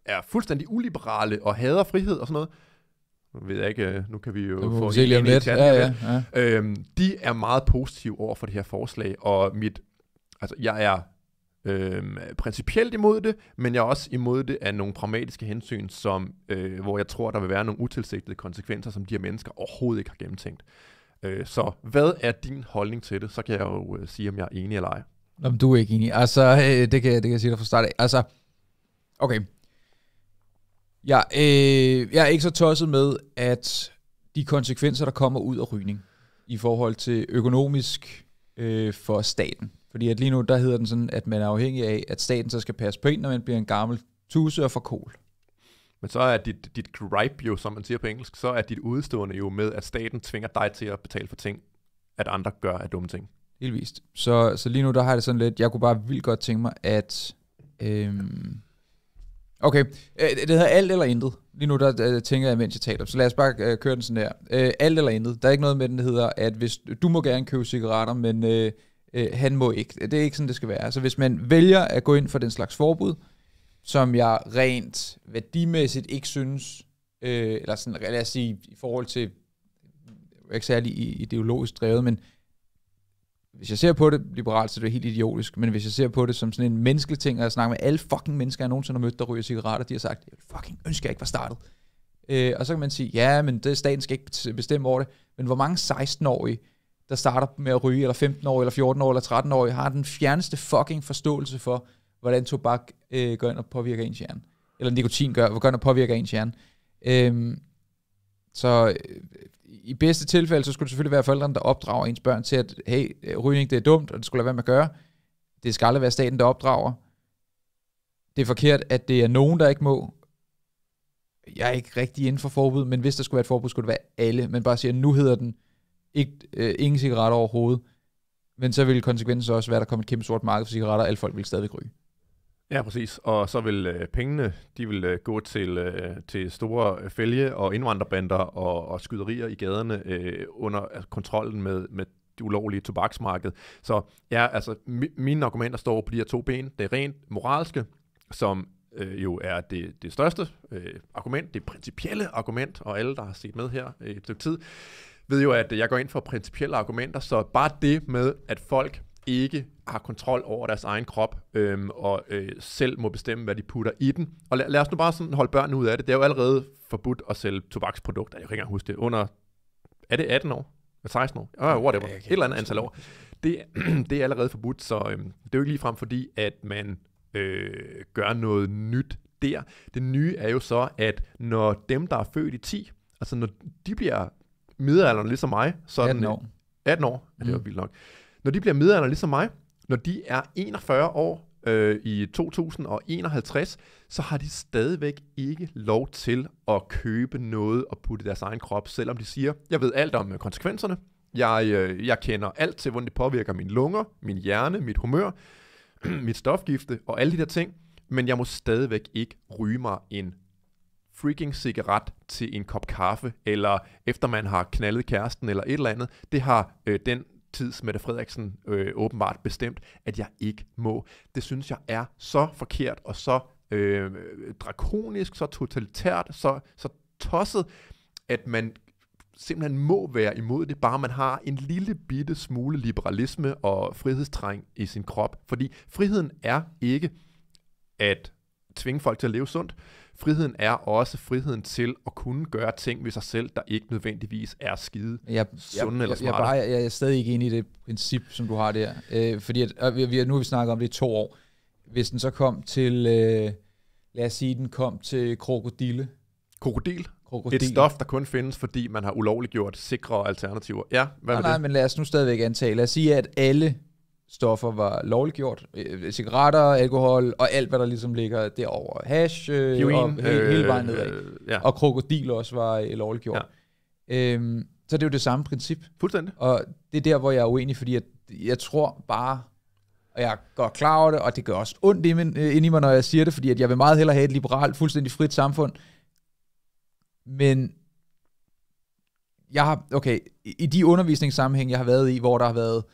er fuldstændig uliberale og hader frihed og sådan noget, ved jeg ikke, øh, nu kan vi jo nu, få en ind i chatten. Ja, ja, ja. Øhm, de er meget positive over for det her forslag, og mit, altså, jeg er øhm, principielt imod det, men jeg er også imod det af nogle pragmatiske hensyn, som, øh, hvor jeg tror, der vil være nogle utilsigtede konsekvenser, som de her mennesker overhovedet ikke har gennemtænkt. Øh, så hvad er din holdning til det? Så kan jeg jo øh, sige, om jeg er enig eller ej. Nå, men du er ikke enig. Altså, øh, det, kan, det kan jeg sige dig fra start af. Altså, okay, Ja, øh, jeg er ikke så tosset med, at de konsekvenser, der kommer ud af rygning i forhold til økonomisk øh, for staten. Fordi at lige nu, der hedder den sådan, at man er afhængig af, at staten så skal passe på en, når man bliver en gammel tusse og får kål. Men så er dit, dit gripe jo, som man siger på engelsk, så er dit udstående jo med, at staten tvinger dig til at betale for ting, at andre gør af dumme ting. Helt vist. Så, så lige nu, der har jeg det sådan lidt, jeg kunne bare vildt godt tænke mig, at Øh, Okay, øh, det hedder alt eller intet. Lige nu der tænker jeg, mens jeg taler, så lad os bare øh, køre den sådan her. Øh, alt eller intet. Der er ikke noget med, den hedder, at hvis du må gerne købe cigaretter, men øh, han må ikke. Det er ikke sådan, det skal være. Så altså, hvis man vælger at gå ind for den slags forbud, som jeg rent værdimæssigt ikke synes, øh, eller sådan, lad os sige, i forhold til, ikke særlig ideologisk drevet, men hvis jeg ser på det liberalt, så er det helt idiotisk, men hvis jeg ser på det som sådan en menneskelig ting, og jeg snakker med alle fucking mennesker, jeg nogensinde har mødt, der ryger cigaretter, de har sagt, jeg fucking ønsker, jeg ikke var startet. Øh, og så kan man sige, ja, men det, staten skal ikke bestemme over det, men hvor mange 16-årige, der starter med at ryge, eller 15-årige, eller 14-årige, eller 13-årige, har den fjerneste fucking forståelse for, hvordan tobak øh, går ind og påvirker ens hjerne. Eller nikotin gør, gør ind og påvirker ens hjerne. Øh, så øh, i bedste tilfælde, så skulle det selvfølgelig være forældrene, der opdrager ens børn til, at hey, rygning det er dumt, og det skulle lade være med at gøre. Det skal aldrig være staten, der opdrager. Det er forkert, at det er nogen, der ikke må. Jeg er ikke rigtig inden for forbud, men hvis der skulle være et forbud, skulle det være alle. Men bare siger, nu hedder den ikke, øh, ingen cigaretter overhovedet. Men så ville konsekvensen også være, at der kom et kæmpe sort marked for cigaretter, og alle folk ville stadig ryge. Ja, præcis. Og så vil øh, pengene, de vil øh, gå til, øh, til store øh, fælge og indvandrerbander og, og skyderier i gaderne øh, under altså, kontrollen med, med det ulovlige tobaksmarked. Så ja, altså mi- mine argumenter står på de her to ben. Det er rent moralske, som øh, jo er det, det største øh, argument, det principielle argument, og alle, der har set med her øh, et stykke tid, ved jo, at jeg går ind for principielle argumenter, så bare det med, at folk ikke har kontrol over deres egen krop, øhm, og øh, selv må bestemme, hvad de putter i den. Og lad, lad os nu bare sådan holde børnene ud af det. Det er jo allerede forbudt at sælge tobaksprodukter. Jeg kan ikke engang huske det. Under, er det 18 år? 16 år? Oh, whatever. Et eller andet antal år. Det, det er allerede forbudt, så øhm, det er jo ikke ligefrem fordi, at man øh, gør noget nyt der. Det nye er jo så, at når dem, der er født i 10, altså når de bliver middelalderen, ligesom mig, sådan 18 år. 18 år, mm. det var vildt nok, når de bliver midalderne ligesom mig, når de er 41 år øh, i 2051, så har de stadigvæk ikke lov til at købe noget og putte deres egen krop, selvom de siger, jeg ved alt om øh, konsekvenserne, jeg, øh, jeg kender alt til, hvordan det påvirker mine lunger, min hjerne, mit humør, mit stofgifte og alle de der ting, men jeg må stadigvæk ikke ryge mig en freaking cigaret til en kop kaffe, eller efter man har knaldet kæresten eller et eller andet. Det har øh, den tids Mette Frederiksen øh, åbenbart bestemt, at jeg ikke må. Det synes jeg er så forkert og så øh, drakonisk, så totalitært, så, så tosset, at man simpelthen må være imod det, bare man har en lille bitte smule liberalisme og frihedstræng i sin krop. Fordi friheden er ikke at tvinge folk til at leve sundt. Friheden er også friheden til at kunne gøre ting ved sig selv, der ikke nødvendigvis er skide jeg, sunde jeg, eller smarte. Jeg, jeg, jeg er stadig ikke enig i det princip, som du har der. Øh, fordi at, vi, vi, nu har vi snakket om det i to år. Hvis den så kom til, øh, lad os sige, den kom til krokodille. Krokodil? Krokodil. Et stof, der kun findes, fordi man har ulovliggjort sikre alternativer. Ja, hvad nej, nej, det? men lad os nu stadigvæk antage. Lad os sige, at alle stoffer var lovliggjort. Øh, cigaretter, alkohol og alt, hvad der ligesom ligger derover. Hash øh, Heroin, og he- øh, hele vejen nedad. Øh, ja. Og krokodil også var øh, lovliggjort. Ja. Øhm, så det er jo det samme princip. Fuldstændig. Og det er der, hvor jeg er uenig, fordi jeg, jeg tror bare, og jeg går klar over det, og det gør også ondt i min, øh, ind i mig, når jeg siger det, fordi at jeg vil meget hellere have et liberalt, fuldstændig frit samfund. Men jeg har, okay, i de undervisningssammenhæng, jeg har været i, hvor der har været øh,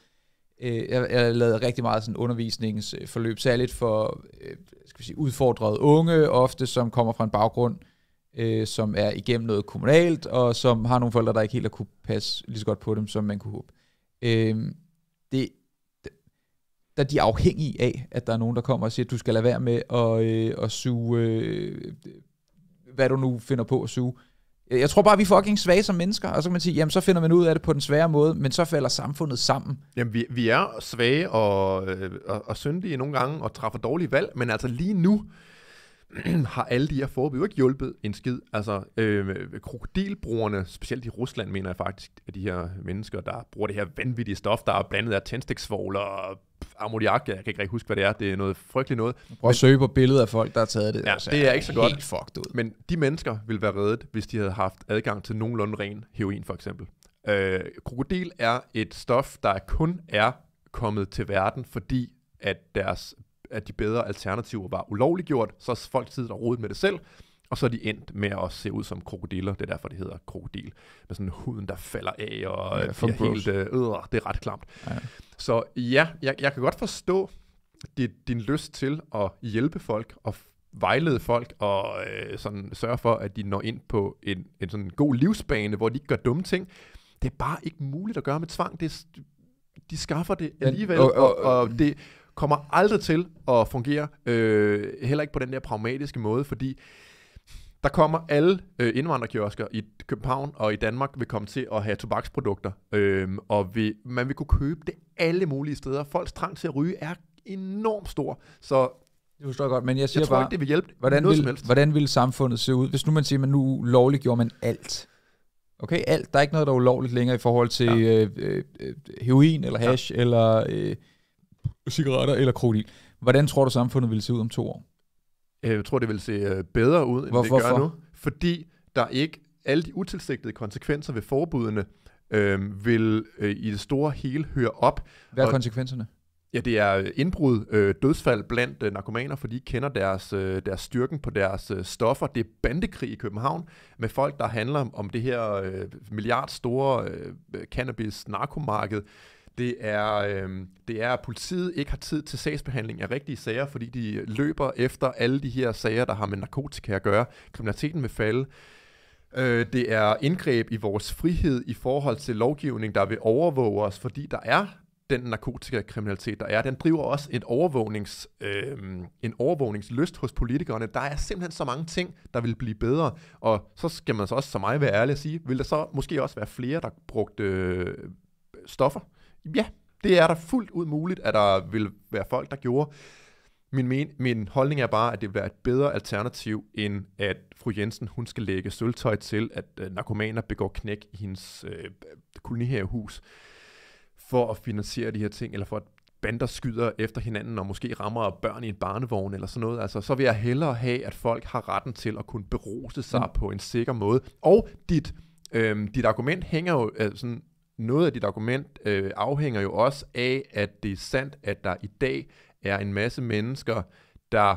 Øh, jeg, jeg lavede rigtig meget sådan undervisningsforløb, særligt for øh, skal vi sige, udfordrede unge, ofte som kommer fra en baggrund, øh, som er igennem noget kommunalt, og som har nogle forældre, der ikke helt har kunne passe lige så godt på dem, som man kunne håbe. Øh, det, der de er afhængige af, at der er nogen, der kommer og siger, at du skal lade være med at, øh, at suge, øh, hvad du nu finder på at suge, jeg tror bare, vi er fucking svage som mennesker, og så kan man sige, jamen så finder man ud af det på den svære måde, men så falder samfundet sammen. Jamen vi, vi er svage og, øh, og, og syndige nogle gange, og træffer dårlige valg, men altså lige nu, har alle de her forbud jo ikke hjulpet en skid. Altså, øh, krokodilbrugerne, specielt i Rusland, mener jeg faktisk, at de her mennesker, der bruger det her vanvittige stof, der er blandet af tændstiksvogl og ammoniak, jeg kan ikke rigtig huske, hvad det er, det er noget frygteligt noget. Prøv at søge på billeder af folk, der har taget det. Ja, altså, det er ikke så godt. Helt fucked ud. Men de mennesker ville være reddet, hvis de havde haft adgang til nogenlunde ren heroin, for eksempel. Øh, krokodil er et stof, der kun er kommet til verden, fordi at deres at de bedre alternativer var ulovliggjort, så folk siddet og rodet med det selv, og så er de endt med at se ud som krokodiller. Det er derfor, det hedder krokodil. Med sådan huden, der falder af, og ja, det er helt, øh, øh, det er ret klamt. Ja. Så ja, jeg, jeg kan godt forstå dit, din lyst til at hjælpe folk og vejlede folk og øh, sådan sørge for, at de når ind på en, en sådan god livsbane, hvor de ikke gør dumme ting. Det er bare ikke muligt at gøre med tvang. Det er, de skaffer det alligevel, og, og, og, og det kommer aldrig til at fungere, øh, heller ikke på den der pragmatiske måde, fordi der kommer alle øh, indvandrerkiosker i København og i Danmark vil komme til at have tobaksprodukter, øh, og vil, man vil kunne købe det alle mulige steder. Folks trang til at ryge er enormt stor, så det forstår jeg godt, men jeg siger jeg tror bare, ikke, det vil hjælpe hvordan noget vil, Hvordan ville samfundet se ud, hvis nu man siger, at nu lovliggjorde man alt? Okay, alt. Der er ikke noget, der er ulovligt længere i forhold til ja. øh, øh, øh heroin eller hash ja. eller... Øh, cigaretter eller krokodil. Hvordan tror du, samfundet vil se ud om to år? Jeg tror, det vil se øh, bedre ud, end Hvorfor? det gør nu. Fordi der ikke alle de utilsigtede konsekvenser ved forbudene øh, vil øh, i det store hele høre op. Hvad er og, konsekvenserne? Ja, det er indbrud, øh, dødsfald blandt øh, narkomaner, fordi de kender deres, øh, deres styrken på deres øh, stoffer. Det er bandekrig i København med folk, der handler om det her øh, milliardstore øh, cannabis-narkomarked, det er, øh, det er, at politiet ikke har tid til sagsbehandling af rigtige sager, fordi de løber efter alle de her sager, der har med narkotika at gøre. Kriminaliteten vil falde. Øh, det er indgreb i vores frihed i forhold til lovgivning, der vil overvåge os, fordi der er den narkotikakriminalitet, der er. Den driver også et overvågnings, øh, en overvågningslyst hos politikerne. Der er simpelthen så mange ting, der vil blive bedre. Og så skal man så også, som mig, være ærlig og sige, vil der så måske også være flere, der brugte øh, stoffer? Ja, det er der fuldt ud muligt, at der vil være folk, der gjorde. Min, men, min holdning er bare, at det vil være et bedre alternativ, end at fru Jensen hun skal lægge sølvtøj til, at øh, narkomaner begår knæk i hendes øh, kolonihavehus for at finansiere de her ting, eller for at bander skyder efter hinanden og måske rammer børn i en barnevogn eller sådan noget. Altså, så vil jeg hellere have, at folk har retten til at kunne berose sig mm. på en sikker måde. Og dit, øh, dit argument hænger jo øh, sådan noget af dit argument øh, afhænger jo også af, at det er sandt, at der i dag er en masse mennesker, der...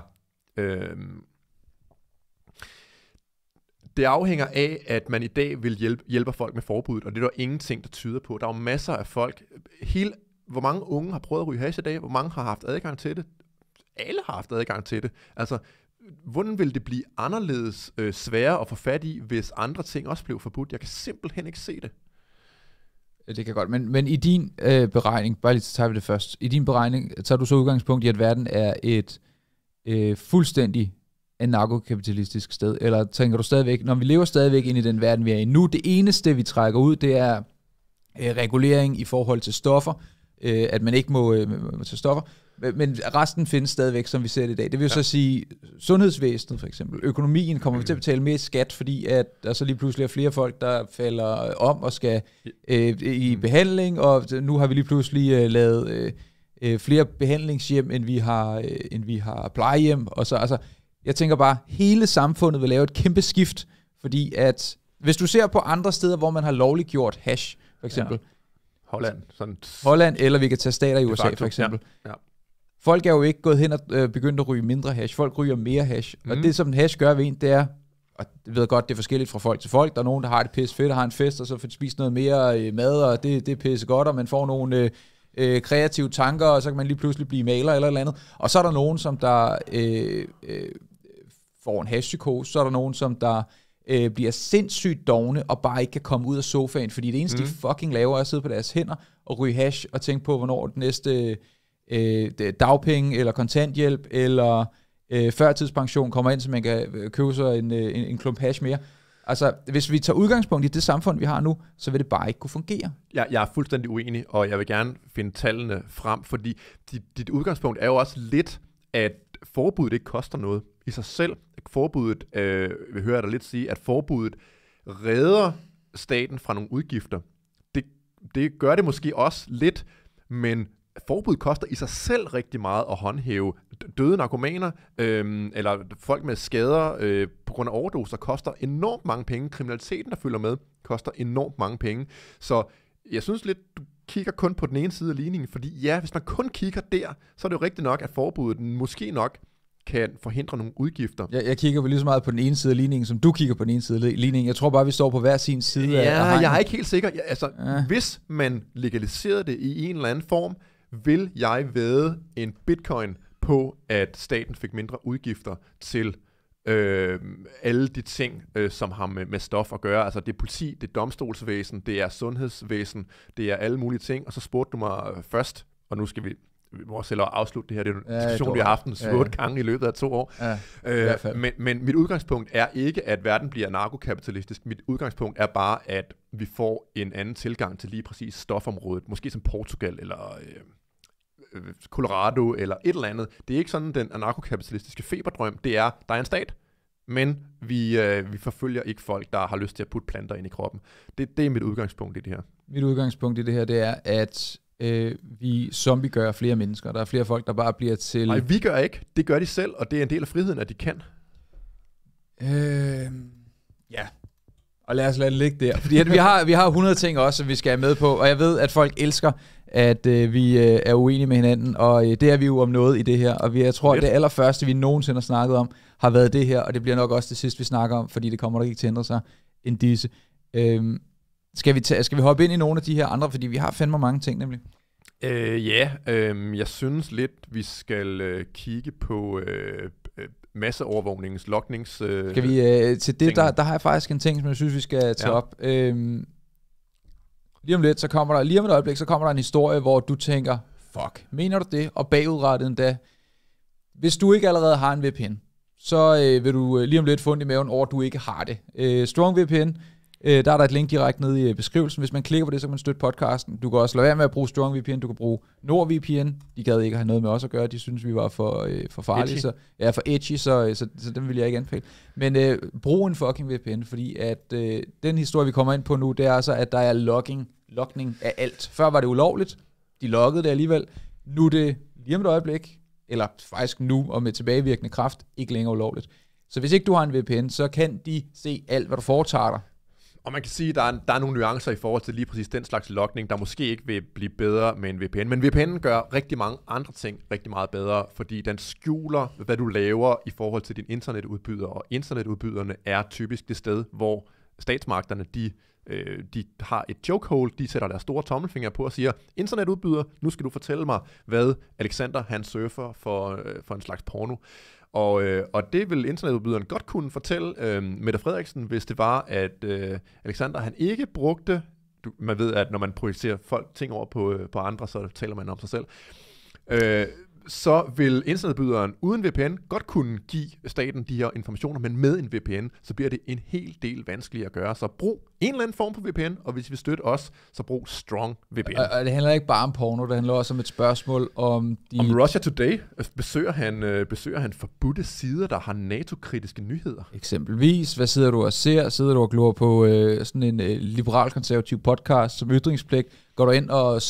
Øh, det afhænger af, at man i dag vil hjælpe, hjælper folk med forbuddet, og det er der ingenting, der tyder på. Der er jo masser af folk. Hele, hvor mange unge har prøvet at ryge hash i dag? Hvor mange har haft adgang til det? Alle har haft adgang til det. Altså, hvordan vil det blive anderledes øh, sværere at få fat i, hvis andre ting også blev forbudt? Jeg kan simpelthen ikke se det. Øh, det kan godt, men, men i din øh, beregning, bare lige så tager vi det først, i din beregning tager du så udgangspunkt i, at verden er et øh, fuldstændig anarkokapitalistisk sted, eller tænker du stadigvæk, når vi lever stadigvæk ind i den verden, vi er i nu, det eneste, vi trækker ud, det er øh, regulering i forhold til stoffer, øh, at man ikke må øh, tage stoffer, men resten findes stadigvæk, som vi ser det i dag. Det vil ja. så sige, sundhedsvæsenet for eksempel, økonomien kommer vi til at betale mere skat, fordi at der så lige pludselig er flere folk, der falder om og skal øh, i mm. behandling, og nu har vi lige pludselig øh, lavet øh, øh, flere behandlingshjem, end vi har, øh, end vi har plejehjem. Og så, altså, jeg tænker bare, hele samfundet vil lave et kæmpe skift, fordi at, hvis du ser på andre steder, hvor man har lovliggjort hash, for eksempel, ja. Holland. Sådan. Holland, eller vi kan tage stater i USA, for eksempel. Ja. Ja. Folk er jo ikke gået hen og øh, begyndt at ryge mindre hash. Folk ryger mere hash. Mm. Og det, som hash gør ved en, det er, og jeg ved godt, det er forskelligt fra folk til folk. Der er nogen, der har det pisse fedt og har en fest, og så får spist noget mere øh, mad, og det, det er pisse godt, og man får nogle... Øh, øh, kreative tanker, og så kan man lige pludselig blive maler eller noget andet. Og så er der nogen, som der øh, øh, får en hashpsykose, så er der nogen, som der øh, bliver sindssygt dogne og bare ikke kan komme ud af sofaen, fordi det eneste, mm. de fucking laver, er at sidde på deres hænder og ryge hash og tænke på, hvornår det næste øh, dagpenge eller kontanthjælp eller øh, førtidspension kommer ind, så man kan øh, købe sig en, øh, en, en klump hash mere. Altså, hvis vi tager udgangspunkt i det samfund, vi har nu, så vil det bare ikke kunne fungere. Jeg, jeg er fuldstændig uenig, og jeg vil gerne finde tallene frem, fordi dit, dit udgangspunkt er jo også lidt, at forbuddet ikke koster noget i sig selv. Forbuddet, øh, vi hører dig lidt sige, at forbuddet redder staten fra nogle udgifter. Det, det gør det måske også lidt, men forbud koster i sig selv rigtig meget at håndhæve. Døde narkomaner øh, eller folk med skader øh, på grund af overdoser koster enormt mange penge. Kriminaliteten, der følger med, koster enormt mange penge. Så jeg synes lidt, du kigger kun på den ene side af ligningen, fordi ja, hvis man kun kigger der, så er det jo rigtigt nok, at forbuddet måske nok kan forhindre nogle udgifter. Jeg, jeg kigger på lige så meget på den ene side af ligningen, som du kigger på den ene side af ligningen. Jeg tror bare, vi står på hver sin side ja, af Ja, jeg er ikke helt sikker. Altså, ja. hvis man legaliserede det i en eller anden form, vil jeg væde en bitcoin på, at staten fik mindre udgifter til øh, alle de ting, øh, som har med, med stof at gøre. Altså det er politi, det er domstolsvæsen, det er sundhedsvæsen, det er alle mulige ting. Og så spurgte du mig øh, først, og nu skal vi vi må også afslutte det her. Det er en ja, diskussion, vi har haft en ja, ja. gange i løbet af to år. Ja, øh, men, men mit udgangspunkt er ikke, at verden bliver narkokapitalistisk. Mit udgangspunkt er bare, at vi får en anden tilgang til lige præcis stofområdet. Måske som Portugal eller... Øh, Øh, Colorado eller et eller andet. Det er ikke sådan den anarkokapitalistiske feberdrøm. Det er, der er en stat, men vi, øh, vi forfølger ikke folk, der har lyst til at putte planter ind i kroppen. Det, det er mit udgangspunkt i det her. Mit udgangspunkt i det her, det er, at øh, vi zombiegør flere mennesker. Der er flere folk, der bare bliver til... Nej, vi gør ikke. Det gør de selv, og det er en del af friheden, at de kan. Øh, ja, og lad os lade det ligge der. Fordi at vi, har, vi har 100 ting også, som vi skal have med på. Og jeg ved, at folk elsker, at øh, vi øh, er uenige med hinanden. Og øh, det er vi jo om noget i det her. Og vi, jeg tror, at det allerførste, vi nogensinde har snakket om, har været det her. Og det bliver nok også det sidste, vi snakker om, fordi det kommer nok ikke til at ændre sig end disse. Øhm, skal, vi tage, skal vi hoppe ind i nogle af de her andre? Fordi vi har fandme mange ting nemlig. Øh, ja, øh, jeg synes lidt, vi skal øh, kigge på, øh, masseovervågnings, loknings... Øh, skal vi, øh, til det, der, der har jeg faktisk en ting, som jeg synes, vi skal tage ja. op. Øhm, lige om lidt, så kommer der, lige om et øjeblik, så kommer der en historie, hvor du tænker, fuck, mener du det? Og bagudrettet endda, hvis du ikke allerede har en VPN, så øh, vil du øh, lige om lidt få i maven over, at du ikke har det. Øh, Strong VPN Øh, der er der et link direkte nede i øh, beskrivelsen. Hvis man klikker på det, så kan man støtte podcasten. Du kan også lade være med at bruge Strong VPN, du kan bruge NordVPN. De gad ikke have noget med os at gøre, de synes vi var for, øh, for farlige. Så, ja, for edgy, så, øh, så, så den vil jeg ikke anbefale. Men øh, brug en fucking VPN, fordi at øh, den historie, vi kommer ind på nu, det er altså, at der er logging, logning af alt. Før var det ulovligt, de loggede det alligevel. Nu er det lige om et øjeblik, eller faktisk nu og med tilbagevirkende kraft, ikke længere ulovligt. Så hvis ikke du har en VPN, så kan de se alt, hvad du foretager dig og man kan sige, at der er, der er nogle nuancer i forhold til lige præcis den slags lokning, der måske ikke vil blive bedre med en VPN. Men VPN gør rigtig mange andre ting rigtig meget bedre, fordi den skjuler, hvad du laver i forhold til din internetudbyder. Og internetudbyderne er typisk det sted, hvor statsmagterne de, øh, de har et chokehold, de sætter deres store tommelfinger på og siger, internetudbyder, nu skal du fortælle mig, hvad Alexander han surfer for, øh, for en slags porno. Og, øh, og det vil internetudbyderen godt kunne fortælle øh, Mette Frederiksen, hvis det var, at øh, Alexander han ikke brugte, du, man ved, at når man projicerer folk ting over på, øh, på andre, så taler man om sig selv. Øh, så vil internetbyderen uden VPN godt kunne give staten de her informationer, men med en VPN, så bliver det en hel del vanskeligere at gøre. Så brug en eller anden form for VPN, og hvis vi støtter os, så brug strong VPN. Og, og det handler ikke bare om porno, det handler også om et spørgsmål om de... Om Russia Today øh, besøger han, øh, besøger han forbudte sider, der har NATO-kritiske nyheder. Eksempelvis, hvad sidder du og ser? Sidder du og glor på øh, sådan en øh, liberal-konservativ podcast som ytringspligt? Går du ind og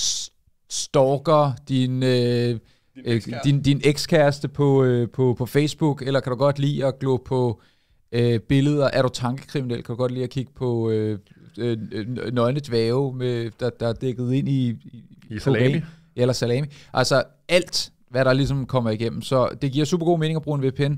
stalker din... Øh, Øh, din, din, ekskæreste på, øh, på, på Facebook, eller kan du godt lide at glo på øh, billeder? Er du tankekriminel? Kan du godt lide at kigge på øh, øh, nøgne dvæve, med, der, der er dækket ind i, i, I salami? eller salami. Altså alt, hvad der ligesom kommer igennem. Så det giver super god mening at bruge en VPN.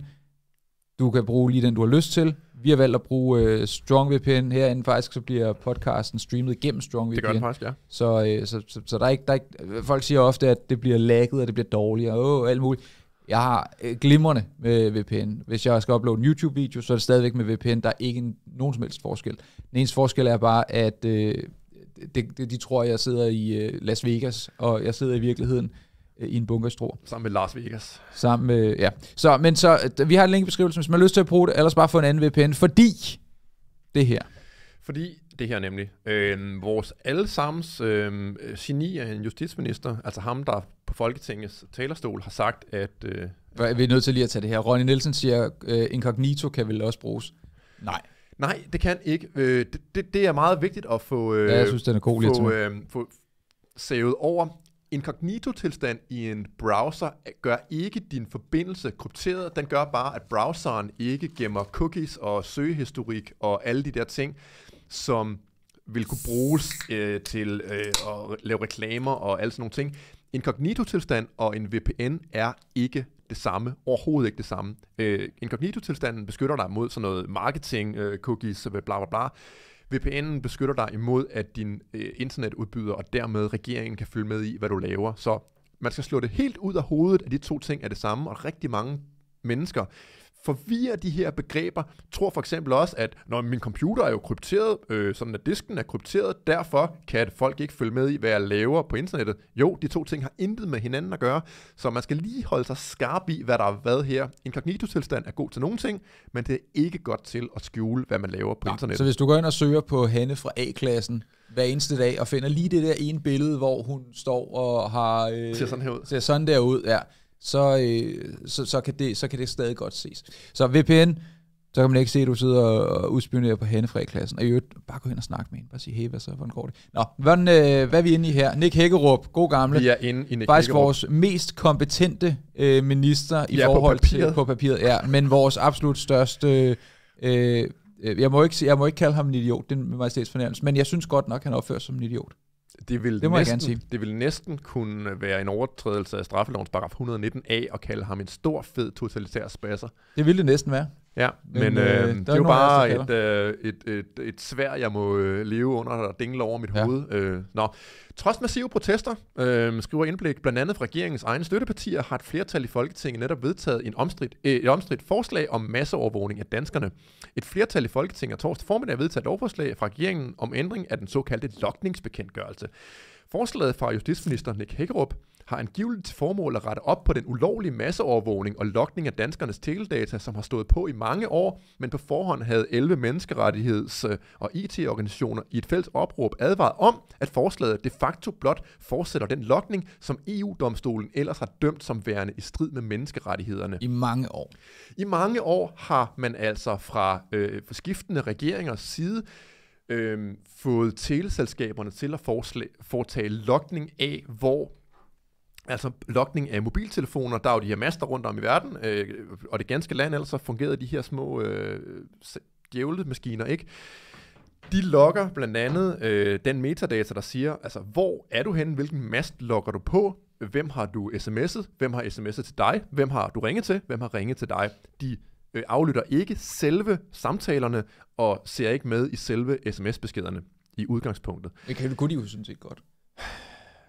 Du kan bruge lige den, du har lyst til. Vi har valgt at bruge øh, StrongVPN herinde. Faktisk så bliver podcasten streamet gennem StrongVPN. Det gør den faktisk, ja. Så, øh, så, så, så der, er ikke, der er ikke... Øh, folk siger ofte, at det bliver lagget, og det bliver dårligere, og åh, alt muligt. Jeg har øh, glimrende med VPN. Hvis jeg skal uploade en YouTube-video, så er det stadigvæk med VPN. Der er ikke en, nogen som helst forskel. Den eneste forskel er bare, at øh, det, det, de tror, jeg sidder i øh, Las Vegas, og jeg sidder i virkeligheden Øh, i en bunker stror. Sammen med Las Vegas. Sammen med, øh, ja. Så, men så, vi har en link i beskrivelsen, hvis man har lyst til at bruge det, ellers bare få en anden VPN, fordi det her. Fordi det her nemlig. Øh, vores allesammens øh, geni af en justitsminister, altså ham, der på Folketingets talerstol har sagt, at... Øh, vi er nødt til lige at tage det her. Ronny Nielsen siger, øh, incognito kan vel også bruges. Nej. Nej, det kan ikke. Øh, det, det, det er meget vigtigt at få... Øh, ja, jeg synes, den er god få, øh, få sævet over incognito tilstand i en browser gør ikke din forbindelse krypteret. Den gør bare, at browseren ikke gemmer cookies og søgehistorik og alle de der ting, som vil kunne bruges øh, til øh, at lave reklamer og alle sådan nogle ting. incognito tilstand og en VPN er ikke det samme, overhovedet ikke det samme. Øh, incognito tilstanden beskytter dig mod sådan noget marketing, øh, cookies, øh, bla bla bla. VPN'en beskytter dig imod, at din øh, internetudbyder og dermed regeringen kan følge med i, hvad du laver. Så man skal slå det helt ud af hovedet, at de to ting er det samme, og rigtig mange mennesker, forvirrer de her begreber, tror for eksempel også, at når min computer er jo krypteret, øh, sådan at disken er krypteret, derfor kan folk ikke følge med i, hvad jeg laver på internettet. Jo, de to ting har intet med hinanden at gøre, så man skal lige holde sig skarp i, hvad der er hvad her. En tilstand er god til nogle ting, men det er ikke godt til at skjule, hvad man laver på ja, internettet. Så hvis du går ind og søger på Hanne fra A-klassen, hver eneste dag og finder lige det der ene billede, hvor hun står og har... Øh, ser sådan her ud. Ser sådan der ud, ja så, øh, så, så, kan det, så kan det stadig godt ses. Så VPN, så kan man ikke se, at du sidder og udspionerer på Hennefræ-klassen. Og i øvrigt, bare gå hen og snakke med hende. Bare sige, hey, hvad så, hvordan går det? Nå, hvordan, øh, hvad er vi inde i her? Nick Hækkerup, god gamle. Vi er inde i Nick Faktisk vores mest kompetente øh, minister i ja, forhold på til på papiret. Ja, men vores absolut største... Øh, øh jeg må, ikke, jeg må ikke kalde ham en idiot, det er en majestætsfornærmelse, men jeg synes godt nok, han opfører sig som en idiot. Det vil, det, må næsten, jeg gerne sige. det vil næsten kunne være en overtrædelse af straffelovens paragraf 119a og kalde ham en stor, fed totalitær spasser. Det ville det næsten være. Ja, men, men øh, øhm, det er jo bare et, øh, et, et, et svær, jeg må øh, leve under og dingle over mit ja. hoved. Øh, nå. Trods massive protester, øh, skriver Indblik, blandt andet fra regeringens egne støttepartier, har et flertal i Folketinget netop vedtaget en omstridt, øh, et omstridt forslag om masseovervågning af danskerne. Et flertal i Folketinget har torsdag formiddag vedtaget et lovforslag fra regeringen om ændring af den såkaldte lokningsbekendtgørelse. Forslaget fra justitsminister Nick Hækkerup har angiveligt til formål at rette op på den ulovlige masseovervågning og lokning af danskernes teledata, som har stået på i mange år, men på forhånd havde 11 menneskerettigheds- og IT-organisationer i et fælles opråb advaret om, at forslaget de facto blot fortsætter den lokning, som EU-domstolen ellers har dømt som værende i strid med menneskerettighederne. I mange år. I mange år har man altså fra øh, forskiftende regeringers side Øhm, fået teleselskaberne til at foretage lokning af, hvor altså lokning af mobiltelefoner. Der er jo de her master rundt om i verden, øh, og det ganske land, ellers så fungerede de her små øh, djævlemaskiner, ikke? De logger blandt andet øh, den metadata, der siger, altså hvor er du henne, hvilken mast logger du på, hvem har du sms'et, hvem har sms'et til dig, hvem har du ringet til, hvem har ringet til dig. De øh, aflytter ikke selve samtalerne og ser ikke med i selve sms-beskederne i udgangspunktet. Det kunne de jo sådan set godt.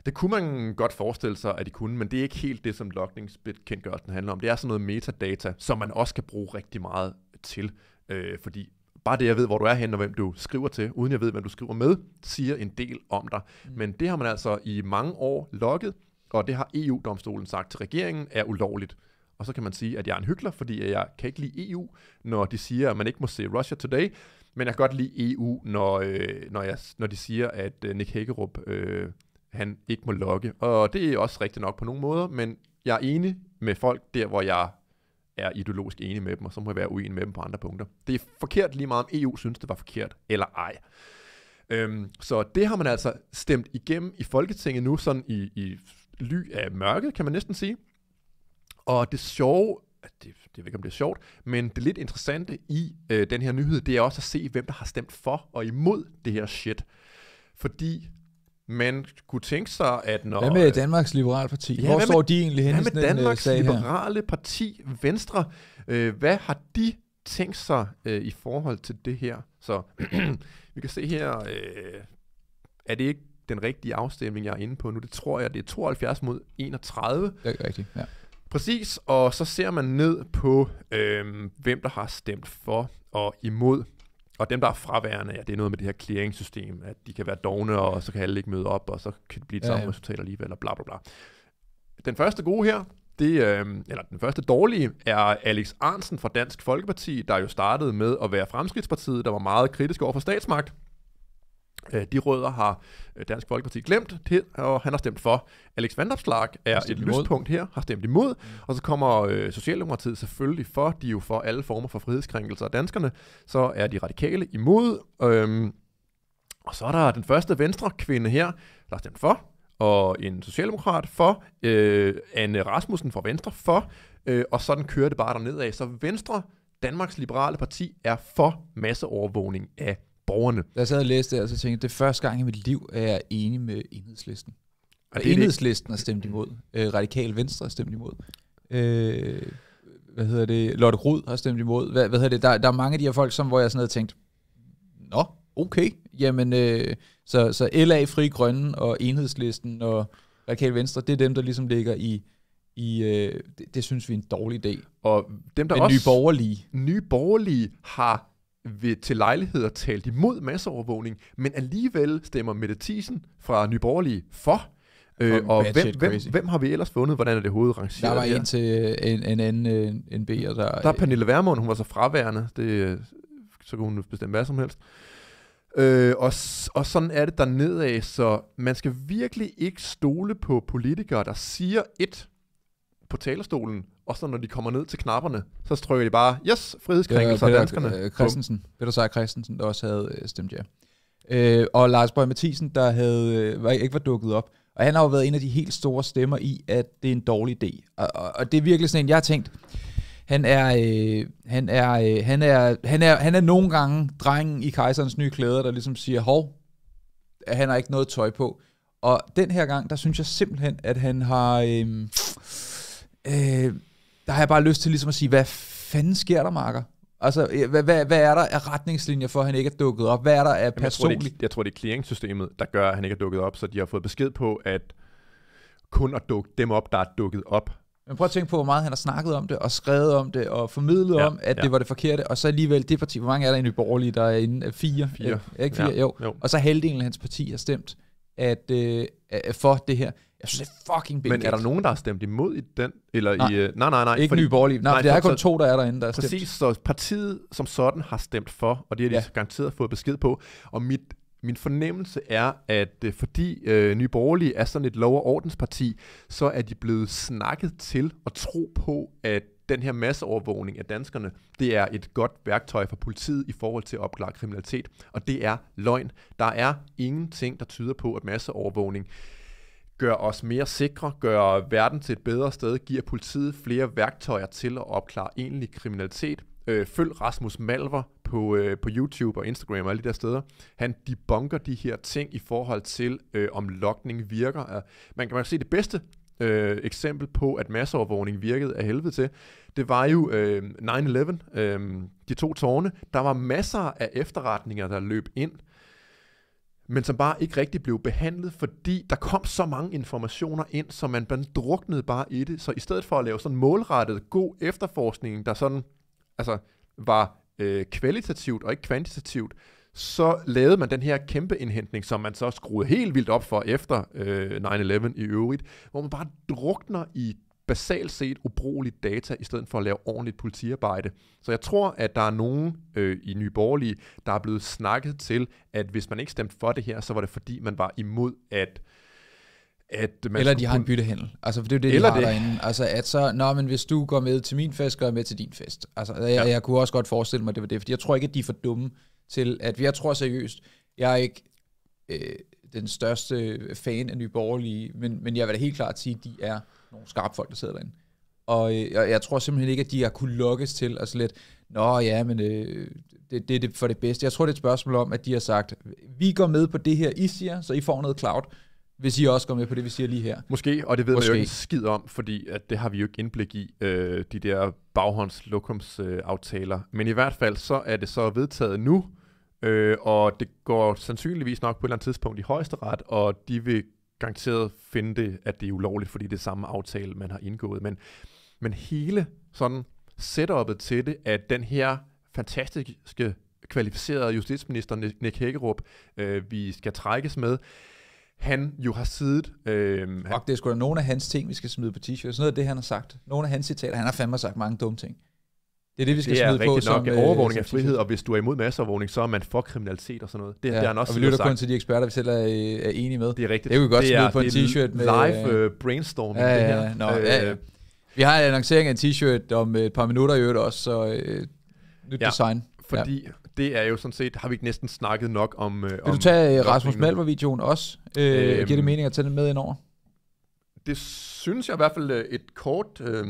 Det kunne man godt forestille sig, at de kunne, men det er ikke helt det, som logningsbekendtgørelsen handler om. Det er sådan noget metadata, som man også kan bruge rigtig meget til, øh, fordi bare det, jeg ved, hvor du er hen og hvem du skriver til, uden jeg ved, hvem du skriver med, siger en del om dig. Mm. Men det har man altså i mange år logget, og det har EU-domstolen sagt til regeringen er ulovligt. Og så kan man sige, at jeg er en hyggelig, fordi jeg kan ikke lide EU, når de siger, at man ikke må se Russia Today, men jeg kan godt lide EU, når, øh, når, jeg, når de siger, at øh, Nick Hagerup øh, han ikke må lokke. Og det er også rigtigt nok på nogle måder, men jeg er enig med folk der, hvor jeg er ideologisk enig med dem, og så må jeg være uenig med dem på andre punkter. Det er forkert lige meget, om EU synes, det var forkert eller ej. Øhm, så det har man altså stemt igennem i Folketinget nu, sådan i, i ly af mørket, kan man næsten sige. Og det sjove, det, det ved ikke, om det er sjovt, men det lidt interessante i øh, den her nyhed, det er også at se, hvem der har stemt for og imod det her shit. Fordi men kunne tænke sig, at når... Hvad med øh, Danmarks Liberale Parti? Ja, Hvor står de egentlig hen? Hvad med øh, Danmarks den, Liberale her? Parti Venstre? Øh, hvad har de tænkt sig øh, i forhold til det her? Så vi kan se her, øh, er det ikke den rigtige afstemning, jeg er inde på nu? Det tror jeg, det er 72 mod 31. Det er rigtigt, ja. Præcis, og så ser man ned på, øh, hvem der har stemt for og imod og dem, der er fraværende, ja, det er noget med det her clearing-system, at de kan være dogne, og så kan alle ikke møde op, og så kan det blive et ja, samme ja. resultat alligevel, eller bla bla bla. Den første gode her, det, øh, eller den første dårlige, er Alex Arnsen fra Dansk Folkeparti, der jo startede med at være Fremskridspartiet, der var meget kritisk over for statsmagt, Øh, de rødder har øh, Dansk Folkeparti glemt, til, og han har stemt for. Alex Vandopslag er et imod. lyspunkt her, har stemt imod, mm. og så kommer øh, Socialdemokratiet selvfølgelig for, de er jo for alle former for frihedskrænkelser af danskerne, så er de radikale imod. Øhm, og så er der den første venstre kvinde her, der har stemt for, og en socialdemokrat for, øh, Anne Rasmussen fra Venstre for, øh, og sådan kører det bare dernedad. Så Venstre, Danmarks Liberale Parti, er for masseovervågning af borgerne. Da jeg sad og læste det, og så tænkte jeg, det er første gang i mit liv, at jeg er enig med enhedslisten. Og, og det enhedslisten har er stemt imod. Øh, Radikal Venstre er stemt imod. Øh, hvad hedder det? Lotte Rud har stemt imod. Hvad, hvad hedder det? Der, der er mange af de her folk, som, hvor jeg sådan havde tænkt, nå, okay, jamen, øh, så, så LA, Fri Grønne og Enhedslisten og Radikal Venstre, det er dem, der ligesom ligger i, i øh, det, det synes vi er en dårlig idé. Og dem, der Men også... Nye Borgerlige. Nye Borgerlige har vil til lejligheder tale imod masseovervågning, men alligevel stemmer Mette Thiesen fra Nyborgerlige for. Øh, og hvem, hvem, hvem har vi ellers fundet? Hvordan er det hovedet rangeret? Der var en til en, en anden øh, en, B, B'er. Der, der er Pernille Vermund, hun var så fraværende. Det, øh, så kunne hun bestemme hvad som helst. Øh, og, og sådan er det der af, så man skal virkelig ikke stole på politikere, der siger et på talerstolen, og så når de kommer ned til knapperne, så trykker de bare, yes, frihedskrænkelse af danskerne. Øh, Christensen, Peter Seier Christensen, der også havde øh, stemt ja. Øh, og Lars Borg Mathisen, der havde, øh, var, ikke var dukket op. Og han har jo været en af de helt store stemmer i, at det er en dårlig idé. Og, og, og det er virkelig sådan en, jeg har tænkt, han er, øh, han, er, øh, han, er, han, er, han er nogle gange drengen i kejserens nye klæder, der ligesom siger, hov, han har ikke noget tøj på. Og den her gang, der synes jeg simpelthen, at han har... Øhm, øh, øh, der har jeg bare lyst til ligesom at sige, hvad fanden sker der, Marker? Altså, hvad, hvad, hvad er der af retningslinjer for, at han ikke er dukket op? Hvad er der af personligt? Jeg, jeg tror, det er clearingssystemet, der gør, at han ikke er dukket op, så de har fået besked på, at kun at dukke dem op, der er dukket op. Men prøv at tænke på, hvor meget han har snakket om det, og skrevet om det, og formidlet ja, om, at ja. det var det forkerte, og så alligevel det parti, hvor mange er der i Nye Borgerlige, der er inde? Øh, fire? Fire. Ikke, øh, ikke fire, ja. jo. jo. Og så halvdelen af hans parti har stemt at, øh, for det her. Jeg synes, det er fucking benigt. Men er der nogen, der har stemt imod i den? Eller nej, i, uh, nej, nej, nej. Ikke fordi, Nye Borgerlige. Nej, nej det er kun så, to, der er derinde, der er Præcis, stemt. så partiet som sådan har stemt for, og det har de ja. garanteret fået besked på. Og mit, min fornemmelse er, at uh, fordi uh, Nye Borgerlige er sådan et lov- og ordensparti, så er de blevet snakket til og tro på, at den her masseovervågning af danskerne, det er et godt værktøj for politiet i forhold til at opklare kriminalitet. Og det er løgn. Der er ingenting, der tyder på, at masseovervågning gør os mere sikre, gør verden til et bedre sted, giver politiet flere værktøjer til at opklare egentlig kriminalitet. Øh, følg Rasmus Malver på, øh, på YouTube og Instagram og alle de der steder. Han debunker de her ting i forhold til, øh, om lokning virker. Øh, man kan, man se det bedste øh, eksempel på, at masseovervågning virkede af helvede til, det var jo øh, 9-11, øh, de to tårne. Der var masser af efterretninger, der løb ind men som bare ikke rigtig blev behandlet, fordi der kom så mange informationer ind, så man, bare druknede bare i det. Så i stedet for at lave sådan målrettet god efterforskning, der sådan altså, var øh, kvalitativt og ikke kvantitativt, så lavede man den her kæmpe indhentning, som man så skruede helt vildt op for efter øh, 9-11 i øvrigt, hvor man bare drukner i basalt set ubrugeligt data, i stedet for at lave ordentligt politiarbejde. Så jeg tror, at der er nogen øh, i Nye Borgerlige, der er blevet snakket til, at hvis man ikke stemte for det her, så var det fordi, man var imod at at man eller de har en byttehandel. Altså, for det er jo det, eller de har det. derinde. Altså, at så, nå, men hvis du går med til min fest, går jeg med til din fest. Altså, jeg, ja. jeg kunne også godt forestille mig, at det var det, fordi jeg tror ikke, at de er for dumme til, at jeg tror seriøst, jeg er ikke øh, den største fan af Nye Borgerlige, men, men jeg vil da helt klart sige, at de er nogle skarpe folk, der sidder derinde. Og jeg, øh, jeg tror simpelthen ikke, at de har kunnet lokkes til at slet, nå ja, men øh, det, det er for det bedste. Jeg tror, det er et spørgsmål om, at de har sagt, vi går med på det her, I siger, så I får noget cloud, hvis I også går med på det, vi siger lige her. Måske, og det ved Måske. man jo ikke skid om, fordi at det har vi jo ikke indblik i, øh, de der baghånds øh, aftaler men i hvert fald, så er det så vedtaget nu, øh, og det går sandsynligvis nok på et eller andet tidspunkt i højesteret, og de vil garanteret finde det, at det er ulovligt, fordi det er samme aftale, man har indgået. Men, men hele sådan setupet til det, at den her fantastiske kvalificerede justitsminister Nick Hækkerup, øh, vi skal trækkes med, han jo har siddet... Øh, Og det er sgu da nogle af hans ting, vi skal smide på t-shirt. Sådan noget af det, han har sagt. Nogle af hans citater. Han har fandme sagt mange dumme ting. Det er det, vi skal det smide på. Nok. Som, øh, overvågning af frihed, og hvis du er imod masseovervågning, så er man for kriminalitet og sådan noget. Det, ja, det er han også og vi lytter kun til de eksperter, vi selv er, øh, er enige med. Det er rigtigt. Det kunne vi godt det smide er, på en t-shirt med... live uh, brainstorming, ja, ja, ja. det her. Nå, ja, ja. Vi har en annoncering af en t-shirt om et par minutter i øvrigt også, så øh, nyt ja, design. Fordi ja. det er jo sådan set, har vi ikke næsten snakket nok om... Øh, Vil om du tage Rasmus malmer videoen også? Øh, øhm, giver det øhm. mening at tage den med ind over? Det synes jeg i hvert fald et kort... Øh,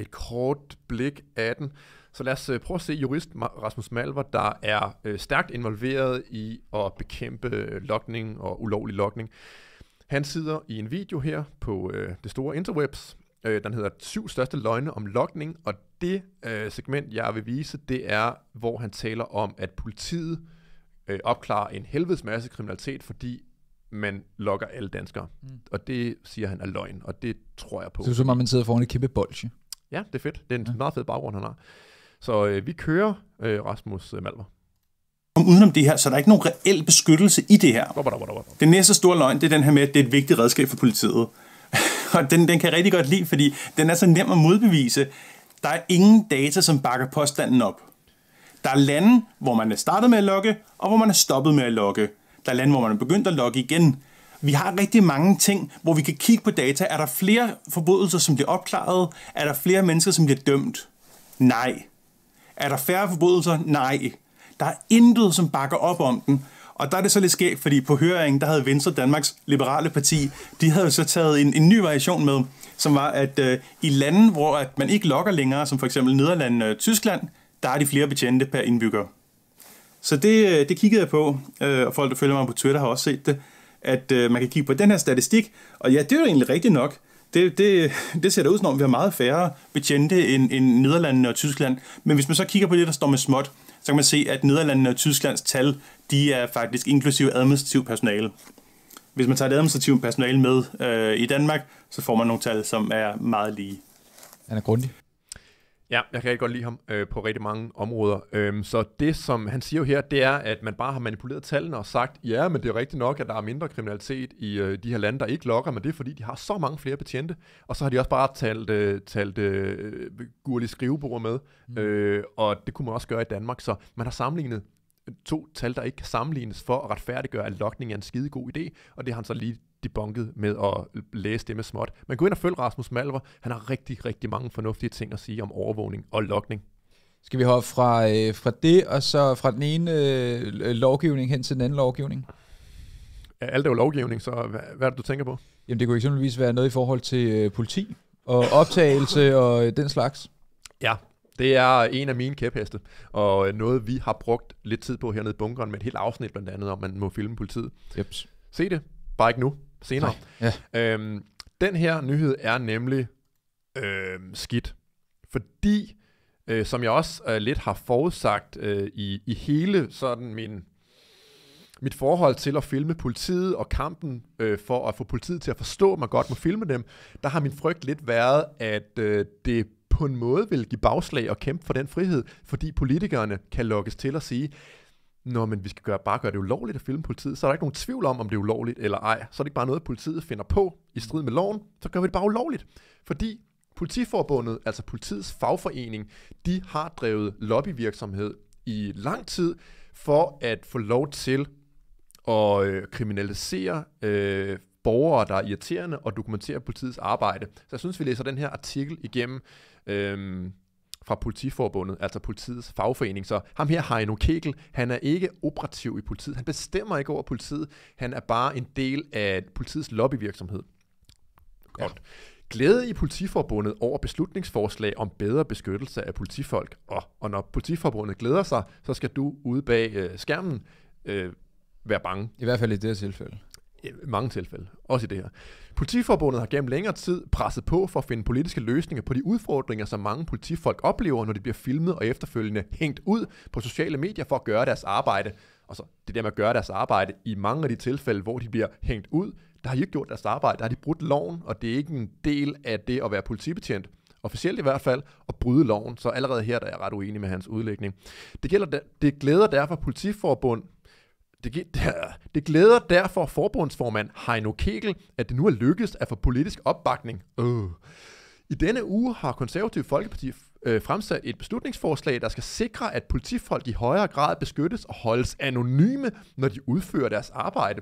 et kort blik af den. Så lad os øh, prøve at se jurist Rasmus Malver, der er øh, stærkt involveret i at bekæmpe øh, lokning og ulovlig lokning. Han sidder i en video her på øh, det store interwebs, øh, den hedder Syv største løgne om lokning, og det øh, segment, jeg vil vise, det er, hvor han taler om, at politiet øh, opklarer en helvedes masse kriminalitet, fordi man lokker alle danskere. Mm. Og det siger han er løgn, og det tror jeg på. Så det er som om, man sidder foran et kæmpe bolsje. Ja, det er fedt. Det er en ja. meget fed baggrund, han har. Så øh, vi kører øh, Rasmus øh, Om Udenom det her, så der er ikke nogen reel beskyttelse i det her. den næste store løgn, det er den her med, at det er et vigtigt redskab for politiet. og den, den kan jeg rigtig godt lide, fordi den er så nem at modbevise. Der er ingen data, som bakker påstanden op. Der er lande, hvor man er startet med at lokke, og hvor man er stoppet med at lokke. Der er lande, hvor man er begyndt at lokke igen. Vi har rigtig mange ting, hvor vi kan kigge på data. Er der flere forbrydelser, som bliver opklaret? Er der flere mennesker, som bliver dømt? Nej. Er der færre forbrydelser? Nej. Der er intet, som bakker op om den. Og der er det så lidt skægt, fordi på høringen, der havde Venstre, Danmarks Liberale Parti, de havde jo så taget en, en ny variation med, som var, at øh, i lande, hvor at man ikke lokker længere, som for eksempel Nederland og Tyskland, der er de flere betjente per indbygger. Så det, øh, det kiggede jeg på, øh, og folk, der følger mig på Twitter, har også set det at øh, man kan kigge på den her statistik, og ja, det er jo egentlig rigtigt nok. Det, det, det ser da ud som om, vi har meget færre betjente end, end Nederlandene og Tyskland. Men hvis man så kigger på det, der står med småt, så kan man se, at Nederlandene og Tysklands tal, de er faktisk inklusive administrativ personale. Hvis man tager det administrative personale med øh, i Danmark, så får man nogle tal, som er meget lige. Han er grundig. Ja, jeg kan rigtig godt lide ham øh, på rigtig mange områder. Øhm, så det, som han siger jo her, det er, at man bare har manipuleret tallene og sagt, ja, men det er rigtigt nok, at der er mindre kriminalitet i øh, de her lande, der ikke lokker, men det er fordi, de har så mange flere betjente. Og så har de også bare talt, øh, talt øh, gurlige skrivebord med, mm. øh, og det kunne man også gøre i Danmark. Så man har sammenlignet to tal, der ikke kan sammenlignes for at retfærdiggøre, at lokning er en skide god idé, og det har han så lige debunket med at læse det med småt. Man går ind og følg Rasmus Malver. Han har rigtig, rigtig mange fornuftige ting at sige om overvågning og lokning. Skal vi hoppe fra, øh, fra det, og så fra den ene øh, lovgivning hen til den anden lovgivning? Ja, alt er jo lovgivning, så hvad, hvad er det, du tænker på? Jamen, det kunne eksempelvis være noget i forhold til øh, politi og optagelse og øh, den slags. Ja, det er en af mine kæpheste, og noget vi har brugt lidt tid på hernede i bunkeren med et helt afsnit blandt andet om, man må filme politiet. Yep. Se det, bare ikke nu senere. Ja. Øhm, den her nyhed er nemlig øhm, skidt, fordi, øh, som jeg også øh, lidt har forudsagt øh, i, i hele sådan min mit forhold til at filme politiet og kampen øh, for at få politiet til at forstå, at man godt må filme dem, der har min frygt lidt været, at øh, det på en måde vil give bagslag og kæmpe for den frihed, fordi politikerne kan lokkes til at sige, Nå, men vi skal gøre, bare gøre det ulovligt at filme politiet, så er der ikke nogen tvivl om, om det er ulovligt eller ej. Så er det ikke bare noget, politiet finder på i strid med loven, så gør vi det bare ulovligt. Fordi Politiforbundet, altså politiets fagforening, de har drevet lobbyvirksomhed i lang tid for at få lov til at øh, kriminalisere øh, borgere, der er irriterende og dokumentere politiets arbejde. Så jeg synes, vi læser den her artikel igennem. Øhm, fra politiforbundet, altså politiets fagforening. Så ham her, Heino Kegel, han er ikke operativ i politiet. Han bestemmer ikke over politiet. Han er bare en del af politiets lobbyvirksomhed. Godt. Ja. Glæde i Politiforbundet over beslutningsforslag om bedre beskyttelse af politifolk. Og, og når Politiforbundet glæder sig, så skal du ude bag øh, skærmen øh, være bange. I hvert fald i det her tilfælde mange tilfælde, også i det her. Politiforbundet har gennem længere tid presset på for at finde politiske løsninger på de udfordringer, som mange politifolk oplever, når de bliver filmet og efterfølgende hængt ud på sociale medier for at gøre deres arbejde. Og så det der med at gøre deres arbejde, i mange af de tilfælde, hvor de bliver hængt ud, der har de ikke gjort deres arbejde, der har de brudt loven, og det er ikke en del af det at være politibetjent officielt i hvert fald, at bryde loven. Så allerede her der er jeg ret uenig med hans udlægning. Det, gælder, det glæder derfor Politiforbund, det, det glæder derfor forbundsformand Heino Kegel, at det nu er lykkedes at få politisk opbakning. Øh. I denne uge har Konservative Folkeparti øh, fremsat et beslutningsforslag, der skal sikre, at politifolk i højere grad beskyttes og holdes anonyme, når de udfører deres arbejde.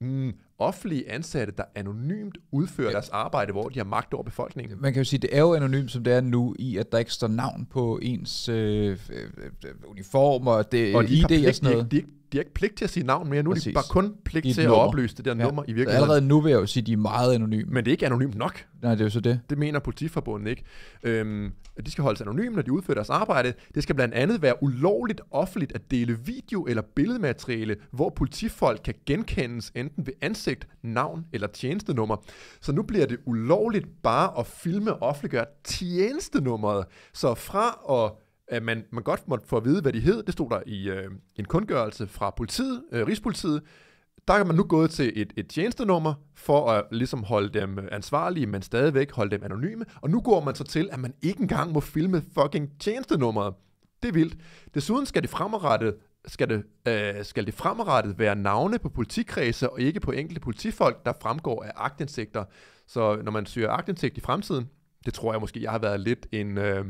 Mm, offentlige ansatte, der anonymt udfører ja. deres arbejde, hvor de har magt over befolkningen. Man kan jo sige, det er jo anonymt, som det er nu, i at der ikke står navn på ens øh, øh, øh uniformer, det, og de ID og sådan noget. De, de, de har ikke pligt til at sige navn mere. Nu Præcis. er de bare kun pligt til nummer. at oplyse det der ja. nummer i virkeligheden. Allerede nu vil jeg jo sige, at de er meget anonyme. Men det er ikke anonymt nok. Nej, det er jo så det. Det mener politiforbundet ikke. Øhm, de skal holdes anonyme, når de udfører deres arbejde. Det skal blandt andet være ulovligt offentligt at dele video eller billedmateriale, hvor politifolk kan genkendes enten ved ansigt, navn eller tjenestenummer. Så nu bliver det ulovligt bare at filme og offentliggøre tjenestenummeret. Så fra at at man, man godt måtte få at vide, hvad de hed. Det stod der i øh, en kundgørelse fra politiet, øh, Rigspolitiet. Der kan man nu gå til et, et tjenestenummer for at ligesom holde dem ansvarlige, men stadigvæk holde dem anonyme. Og nu går man så til, at man ikke engang må filme fucking tjenestenummeret. Det er vildt. Desuden skal det fremadrettet skal det, øh, skal det fremadrettet være navne på politikredse og ikke på enkelte politifolk, der fremgår af agtindsigter. Så når man søger agtindsigt i fremtiden, det tror jeg måske, jeg har været lidt en... Øh,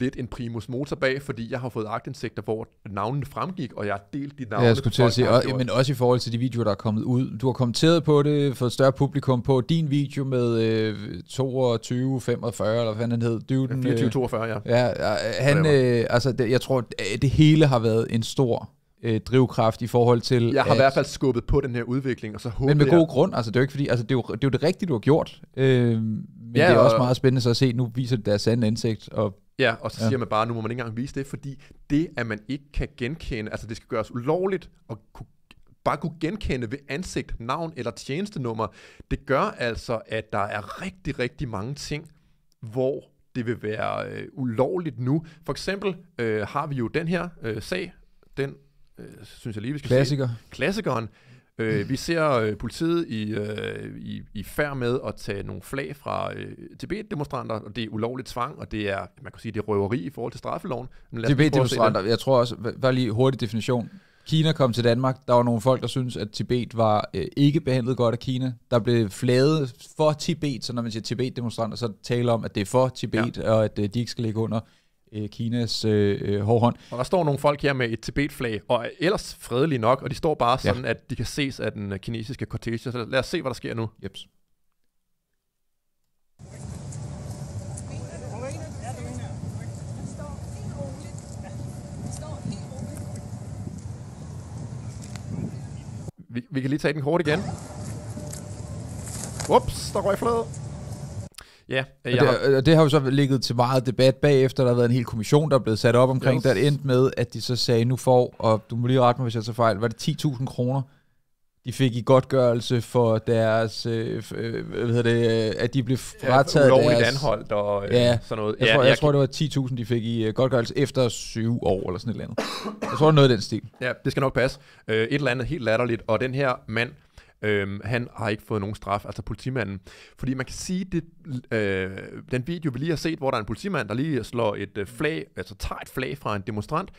lidt en primus motor bag, fordi jeg har fået agtindsigter, hvor navnene fremgik, og jeg har delt de navne. Ja, jeg skulle til at sige, og, men også i forhold til de videoer, der er kommet ud. Du har kommenteret på det, fået større publikum på din video med øh, 22, 45, eller hvad den hed. Dyvden, 24, 42, ja. Ja, han, øh, altså, det, jeg tror, øh, det hele har været en stor øh, drivkraft i forhold til... Jeg har at, i hvert fald skubbet på den her udvikling, og så håber Men med god jeg... grund, altså det er jo ikke fordi, altså det er jo det, er jo det rigtige, du har gjort, øh, men ja, det er også meget spændende så at se, nu viser det deres sande ansigt, og Ja, og så ja. siger man bare, nu må man ikke engang vise det, fordi det, at man ikke kan genkende, altså det skal gøres ulovligt at kunne bare kunne genkende ved ansigt, navn eller tjenestenummer, det gør altså, at der er rigtig, rigtig mange ting, hvor det vil være øh, ulovligt nu. For eksempel øh, har vi jo den her øh, sag, den øh, synes jeg lige, vi skal Klassiker. se. Klassikeren. Øh, vi ser øh, politiet i, øh, i, i færd med at tage nogle flag fra øh, Tibet-demonstranter, og det er ulovligt tvang, og det er, man kan sige, det er røveri i forhold til straffeloven. Tibet-demonstranter, jeg tror også, var lige hurtig definition. Kina kom til Danmark, der var nogle folk, der syntes, at Tibet var øh, ikke behandlet godt af Kina. Der blev flaget for Tibet, så når man siger Tibet-demonstranter, så taler om, at det er for Tibet, ja. og at øh, de ikke skal ligge under øh, Kinas øh, øh hårde hånd. Og der står nogle folk her med et Tibet-flag, og er ellers fredelige nok, og de står bare sådan, ja. at de kan ses af den øh, kinesiske kortege. Så lad os se, hvad der sker nu. Jeps. Vi, vi kan lige tage den kort igen. Ups, der røg fladet. Ja, og, det, har... og det har jo så ligget til meget debat bagefter. Der har været en hel kommission, der er blevet sat op omkring yes. det, endte med, at de så sagde, nu får, og du må lige rette mig, hvis jeg tager fejl, var det 10.000 kroner, de fik i godtgørelse for deres, øh, øh hvad hedder det, øh, at de blev frataget ja, deres... anholdt og øh, ja, sådan noget. Jeg, ja, tror, jeg, jeg tror, kan... det var 10.000, de fik i øh, godtgørelse efter syv år eller sådan et eller andet. Jeg tror, det noget af den stil. Ja, det skal nok passe. et eller andet helt latterligt, og den her mand Øhm, han har ikke fået nogen straf, altså politimanden. Fordi man kan sige, det, øh, den video, vi lige har set, hvor der er en politimand, der lige slår et øh, flag, altså tager et flag fra en demonstrant,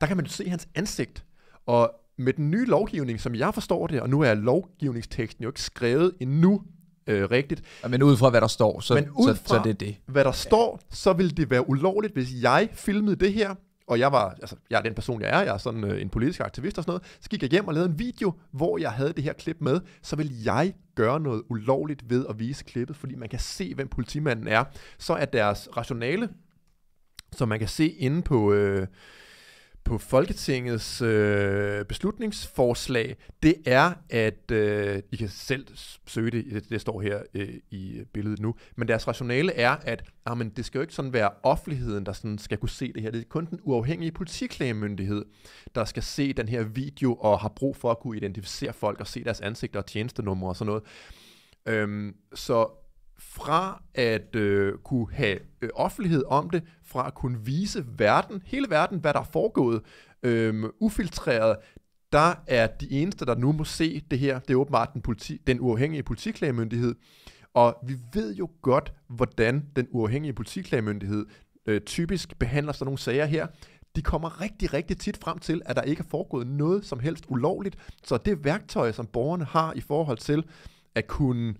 der kan man jo se hans ansigt. Og med den nye lovgivning, som jeg forstår det, og nu er lovgivningsteksten jo ikke skrevet endnu, øh, rigtigt. Ja, men ud fra, hvad der står, så, men ud fra, så, så det er det. hvad der står, så vil det være ulovligt, hvis jeg filmede det her, og jeg var, altså, jeg er den person, jeg er, jeg er sådan øh, en politisk aktivist og sådan noget, så gik jeg hjem og lavede en video, hvor jeg havde det her klip med, så vil jeg gøre noget ulovligt ved at vise klippet, fordi man kan se, hvem politimanden er. Så er deres rationale, som man kan se inde på... Øh, på Folketingets øh, beslutningsforslag, det er, at øh, I kan selv søge det, det, det står her øh, i billedet nu, men deres rationale er, at ah, men det skal jo ikke sådan være offentligheden, der sådan skal kunne se det her. Det er kun den uafhængige politiklægemyndighed, der skal se den her video og har brug for at kunne identificere folk og se deres ansigter og tjenestenumre og sådan noget. Øhm, så fra at øh, kunne have øh, offentlighed om det, fra at kunne vise verden, hele verden, hvad der er foregået, øh, ufiltreret, der er de eneste, der nu må se det her, det er åbenbart den, politi, den uafhængige politiklagemyndighed. Og vi ved jo godt, hvordan den uafhængige politiklagemyndighed øh, typisk behandler sådan nogle sager her. De kommer rigtig, rigtig tit frem til, at der ikke er foregået noget som helst ulovligt. Så det værktøj, som borgerne har i forhold til at kunne...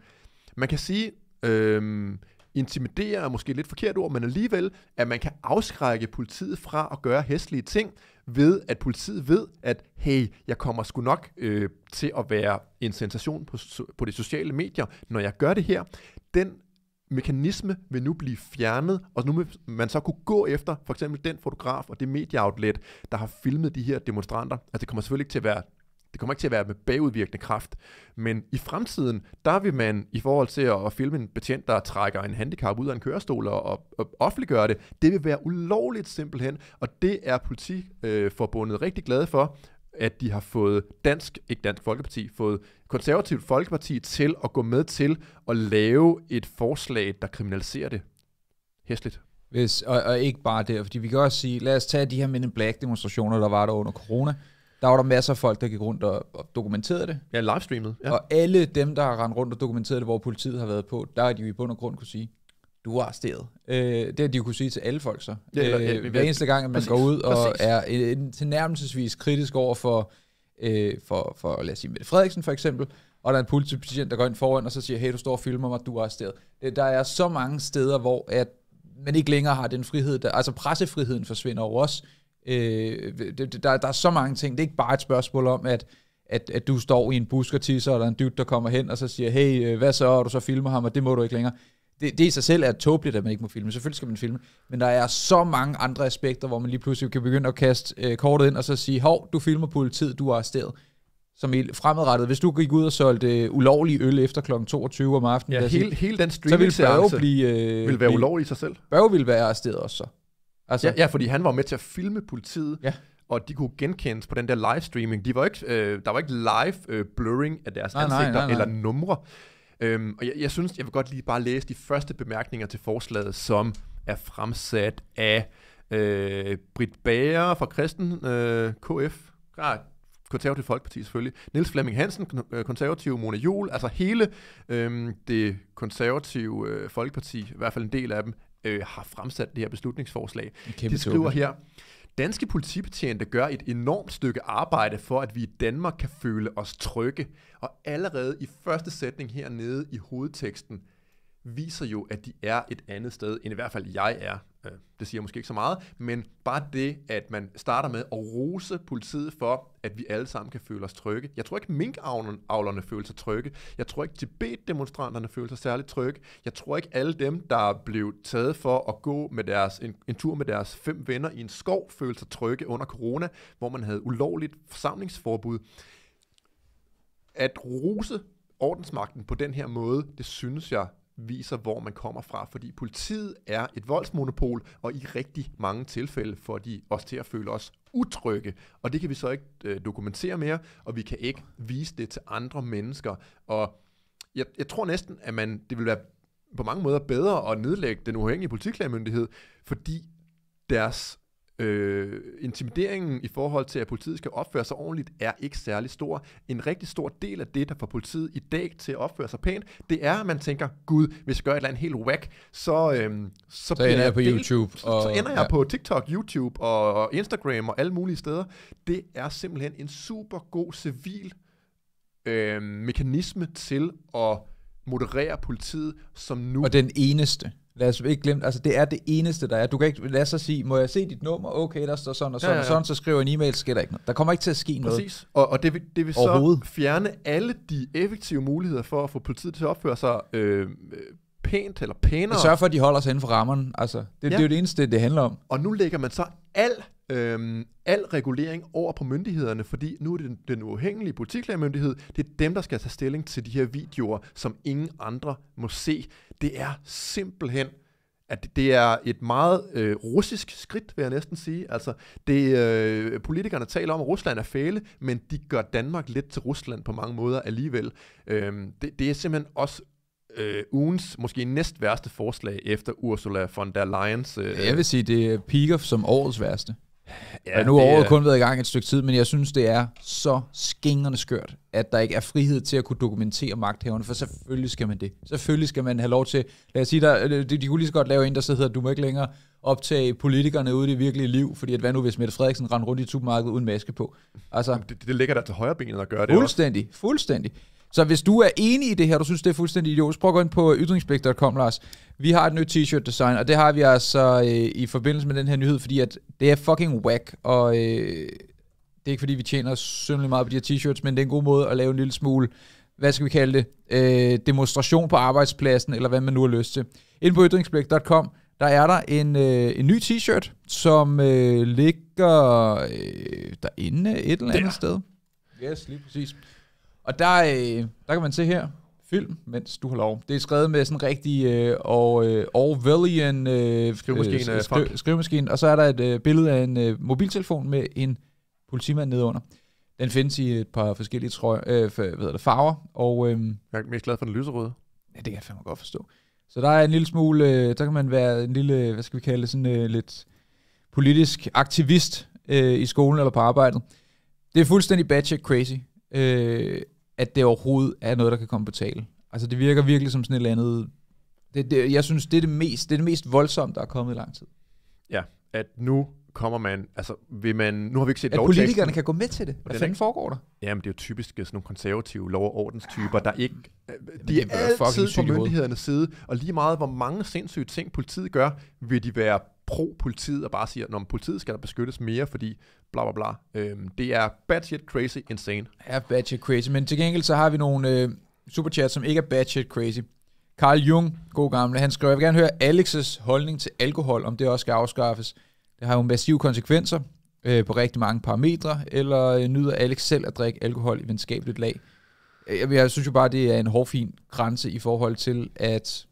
Man kan sige, øhm, intimidere er måske lidt forkert ord, men alligevel, at man kan afskrække politiet fra at gøre hæstlige ting, ved at politiet ved, at hey, jeg kommer sgu nok øh, til at være en sensation på, på de sociale medier, når jeg gør det her. Den mekanisme vil nu blive fjernet, og nu vil man så kunne gå efter for eksempel den fotograf og det medieoutlet, der har filmet de her demonstranter. Altså det kommer selvfølgelig ikke til at være det kommer ikke til at være med bagudvirkende kraft, men i fremtiden, der vil man i forhold til at filme en betjent, der trækker en handicap ud af en kørestol og, og, offentliggøre det, det vil være ulovligt simpelthen, og det er politiforbundet øh, rigtig glade for, at de har fået Dansk, ikke Dansk Folkeparti, fået Konservativt Folkeparti til at gå med til at lave et forslag, der kriminaliserer det. Hæsligt. Hvis, og, og ikke bare det, fordi vi kan også sige, lad os tage de her Men in Black demonstrationer, der var der under corona, der var der masser af folk, der gik rundt og, og dokumenterede det. Ja, livestreamet. Ja. Og alle dem, der har rendt rundt og dokumenteret det, hvor politiet har været på, der har de jo i bund og grund kunne sige, du er arresteret. Øh, det har de jo kunne sige til alle folk så. Ja, eller, det, øh, hver eneste gang, at man præcis, går ud og præcis. er øh, en, tilnærmelsesvis kritisk over for, øh, for, for, lad os sige, Mette Frederiksen for eksempel, og der er en politibetjent, der går ind foran og så siger, hey, du står og filmer mig, du er arresteret. Øh, der er så mange steder, hvor at man ikke længere har den frihed, der, altså pressefriheden forsvinder over os, Øh, der, der er så mange ting. Det er ikke bare et spørgsmål om, at, at, at du står i en busk og tisser, og der er en dybt, der kommer hen, og så siger, hey, øh, hvad så, og du så filmer ham, og det må du ikke længere. Det, det i sig selv er tåbeligt, at man ikke må filme. Selvfølgelig skal man filme. Men der er så mange andre aspekter, hvor man lige pludselig kan begynde at kaste øh, kortet ind, og så sige, hov, du filmer politiet, du er arresteret som i fremadrettet. Hvis du gik ud og solgte øh, ulovlig øl efter kl. 22 om aftenen, ja, hele, hele den så ville Børge blive... Øh, ville være blive, ulovlig i sig selv. Børge ville være arresteret også så. Altså. Ja, ja, fordi han var med til at filme politiet, ja. og de kunne genkendes på den der livestreaming. De var ikke, øh, der var ikke live øh, blurring af deres nej, ansigter nej, nej, nej. eller numre. Øhm, og jeg, jeg synes, jeg vil godt lige bare læse de første bemærkninger til forslaget, som er fremsat af øh, Britt Bager fra Kristen øh, KF. Ja, ah, Konservativ Folkeparti selvfølgelig. Niels Flemming Hansen, øh, konservativ Mona Jul, altså hele øhm, det konservative øh, Folkeparti, i hvert fald en del af dem, øh, har fremsat det her beslutningsforslag. De skriver her, Danske politibetjente gør et enormt stykke arbejde for, at vi i Danmark kan føle os trygge. Og allerede i første sætning hernede i hovedteksten, viser jo, at de er et andet sted, end i hvert fald jeg er. Øh, det siger måske ikke så meget, men bare det, at man starter med at rose politiet for, at vi alle sammen kan føle os trygge. Jeg tror ikke, minkavlerne føler sig trygge. Jeg tror ikke, Tibet-demonstranterne føler sig særligt trygge. Jeg tror ikke, alle dem, der blev taget for at gå med deres, en, en tur med deres fem venner i en skov, føler sig trygge under corona, hvor man havde ulovligt forsamlingsforbud. At rose ordensmagten på den her måde, det synes jeg viser, hvor man kommer fra, fordi politiet er et voldsmonopol, og i rigtig mange tilfælde får de os til at føle os utrygge, og det kan vi så ikke øh, dokumentere mere, og vi kan ikke vise det til andre mennesker, og jeg, jeg tror næsten, at man, det vil være på mange måder bedre at nedlægge den uafhængige politiklagemyndighed, fordi deres Øh, intimideringen i forhold til, at politiet skal opføre sig ordentligt, er ikke særlig stor. En rigtig stor del af det, der får politiet i dag til at opføre sig pænt, det er, at man tænker, gud, hvis jeg gør et eller andet helt whack, så, øh, så, så ender jeg på del, YouTube. Og, så, så ender jeg ja. på TikTok, YouTube og, og Instagram og alle mulige steder. Det er simpelthen en super god civil øh, mekanisme til at moderere politiet, som nu... Og den eneste. Lad os ikke glemme, altså det er det eneste, der er. Du kan ikke, lad os så sige, må jeg se dit nummer? Okay, der står sådan og sådan ja, ja, ja. og sådan, så skriver en e-mail, sker der ikke noget. Der kommer ikke til at ske noget. Præcis, og, og det vil, det vil så fjerne alle de effektive muligheder for at få politiet til at opføre sig øh, pænt eller pænere. Sørg for, at de holder sig inden for rammerne. Altså, det, ja. det er jo det eneste, det handler om. Og nu lægger man så al, øhm, al regulering over på myndighederne, fordi nu er det den, den uafhængige politiklagemyndighed, det er dem, der skal tage stilling til de her videoer, som ingen andre må se. Det er simpelthen at det er et meget øh, russisk skridt, vil jeg næsten sige. Altså, det, øh, politikerne taler om, at Rusland er fæle, men de gør Danmark lidt til Rusland på mange måder alligevel. Øhm, det, det er simpelthen også øh, ugens måske næst værste forslag efter Ursula von der Leyen's... Øh, jeg vil sige, det piker som årets værste. Ja, og nu har året kun været i gang et stykke tid, men jeg synes, det er så skingerne skørt, at der ikke er frihed til at kunne dokumentere magthaverne, for selvfølgelig skal man det. Selvfølgelig skal man have lov til, lad os sige, der, øh, de, de kunne lige så godt lave en, der så hedder, du må ikke længere optage politikerne ude i det virkelige liv, fordi at hvad nu, hvis Mette Frederiksen rendte rundt i supermarkedet uden maske på? Altså, det, det, ligger der til højre benet at gøre det. Fuldstændig, også. fuldstændig. Så hvis du er enig i det her, du synes, det er fuldstændig idiotisk, prøv at gå ind på ytringsblik.com, Lars. Vi har et nyt t-shirt design, og det har vi altså øh, i forbindelse med den her nyhed, fordi at det er fucking whack, og øh, det er ikke fordi, vi tjener synderligt meget på de her t-shirts, men det er en god måde at lave en lille smule, hvad skal vi kalde det, øh, demonstration på arbejdspladsen, eller hvad man nu har lyst til. Ind på ytringsblik.com, der er der en, øh, en ny t-shirt, som øh, ligger øh, derinde et eller andet der. sted. Yes, lige præcis. Og der, øh, der kan man se her, film, mens du har lov. Det er skrevet med sådan rigtig uh, og, øh, Orwellian uh, øh, skrivemaskine, uh, skri- skrivemaskine. Og så er der et uh, billede af en uh, mobiltelefon med en politimand nedunder. Den findes i et par forskellige trøj, øh, hvad hedder det, farver. Og, øh, jeg er mest glad for den lyserøde. Ja, det kan jeg fandme godt forstå. Så der er en lille smule, øh, der kan man være en lille, hvad skal vi kalde det, sådan øh, lidt politisk aktivist øh, i skolen eller på arbejdet. Det er fuldstændig batshit crazy. Øh, at det overhovedet er noget, der kan komme på tale. Altså det virker virkelig som sådan et eller andet... Det, det, jeg synes, det er det, mest, det er det mest voldsomme, der er kommet i lang tid. Ja, at nu kommer man, altså vil man, nu har vi ikke set at lovteksten. politikerne kan gå med til det. Hvad fanden ikke, foregår der? Jamen det er jo typisk øh, sådan nogle konservative lov- og ordenstyper, der ikke, jamen, øh, de er altid på myndighedernes side, og lige meget hvor mange sindssyge ting politiet gør, vil de være pro-politiet og bare siger, at politiet skal der beskyttes mere, fordi bla bla bla. Øhm, det er budget crazy insane. Ja, budget crazy, men til gengæld så har vi nogle øh, superchats, som ikke er budget crazy. Carl Jung, god gamle, han skriver, jeg vil gerne høre Alex's holdning til alkohol, om det også skal afskaffes. Det har jo massive konsekvenser øh, på rigtig mange parametre, eller øh, nyder Alex selv at drikke alkohol i venskabeligt lag. Øh, jeg, jeg synes jo bare, det er en hårfin grænse i forhold til, at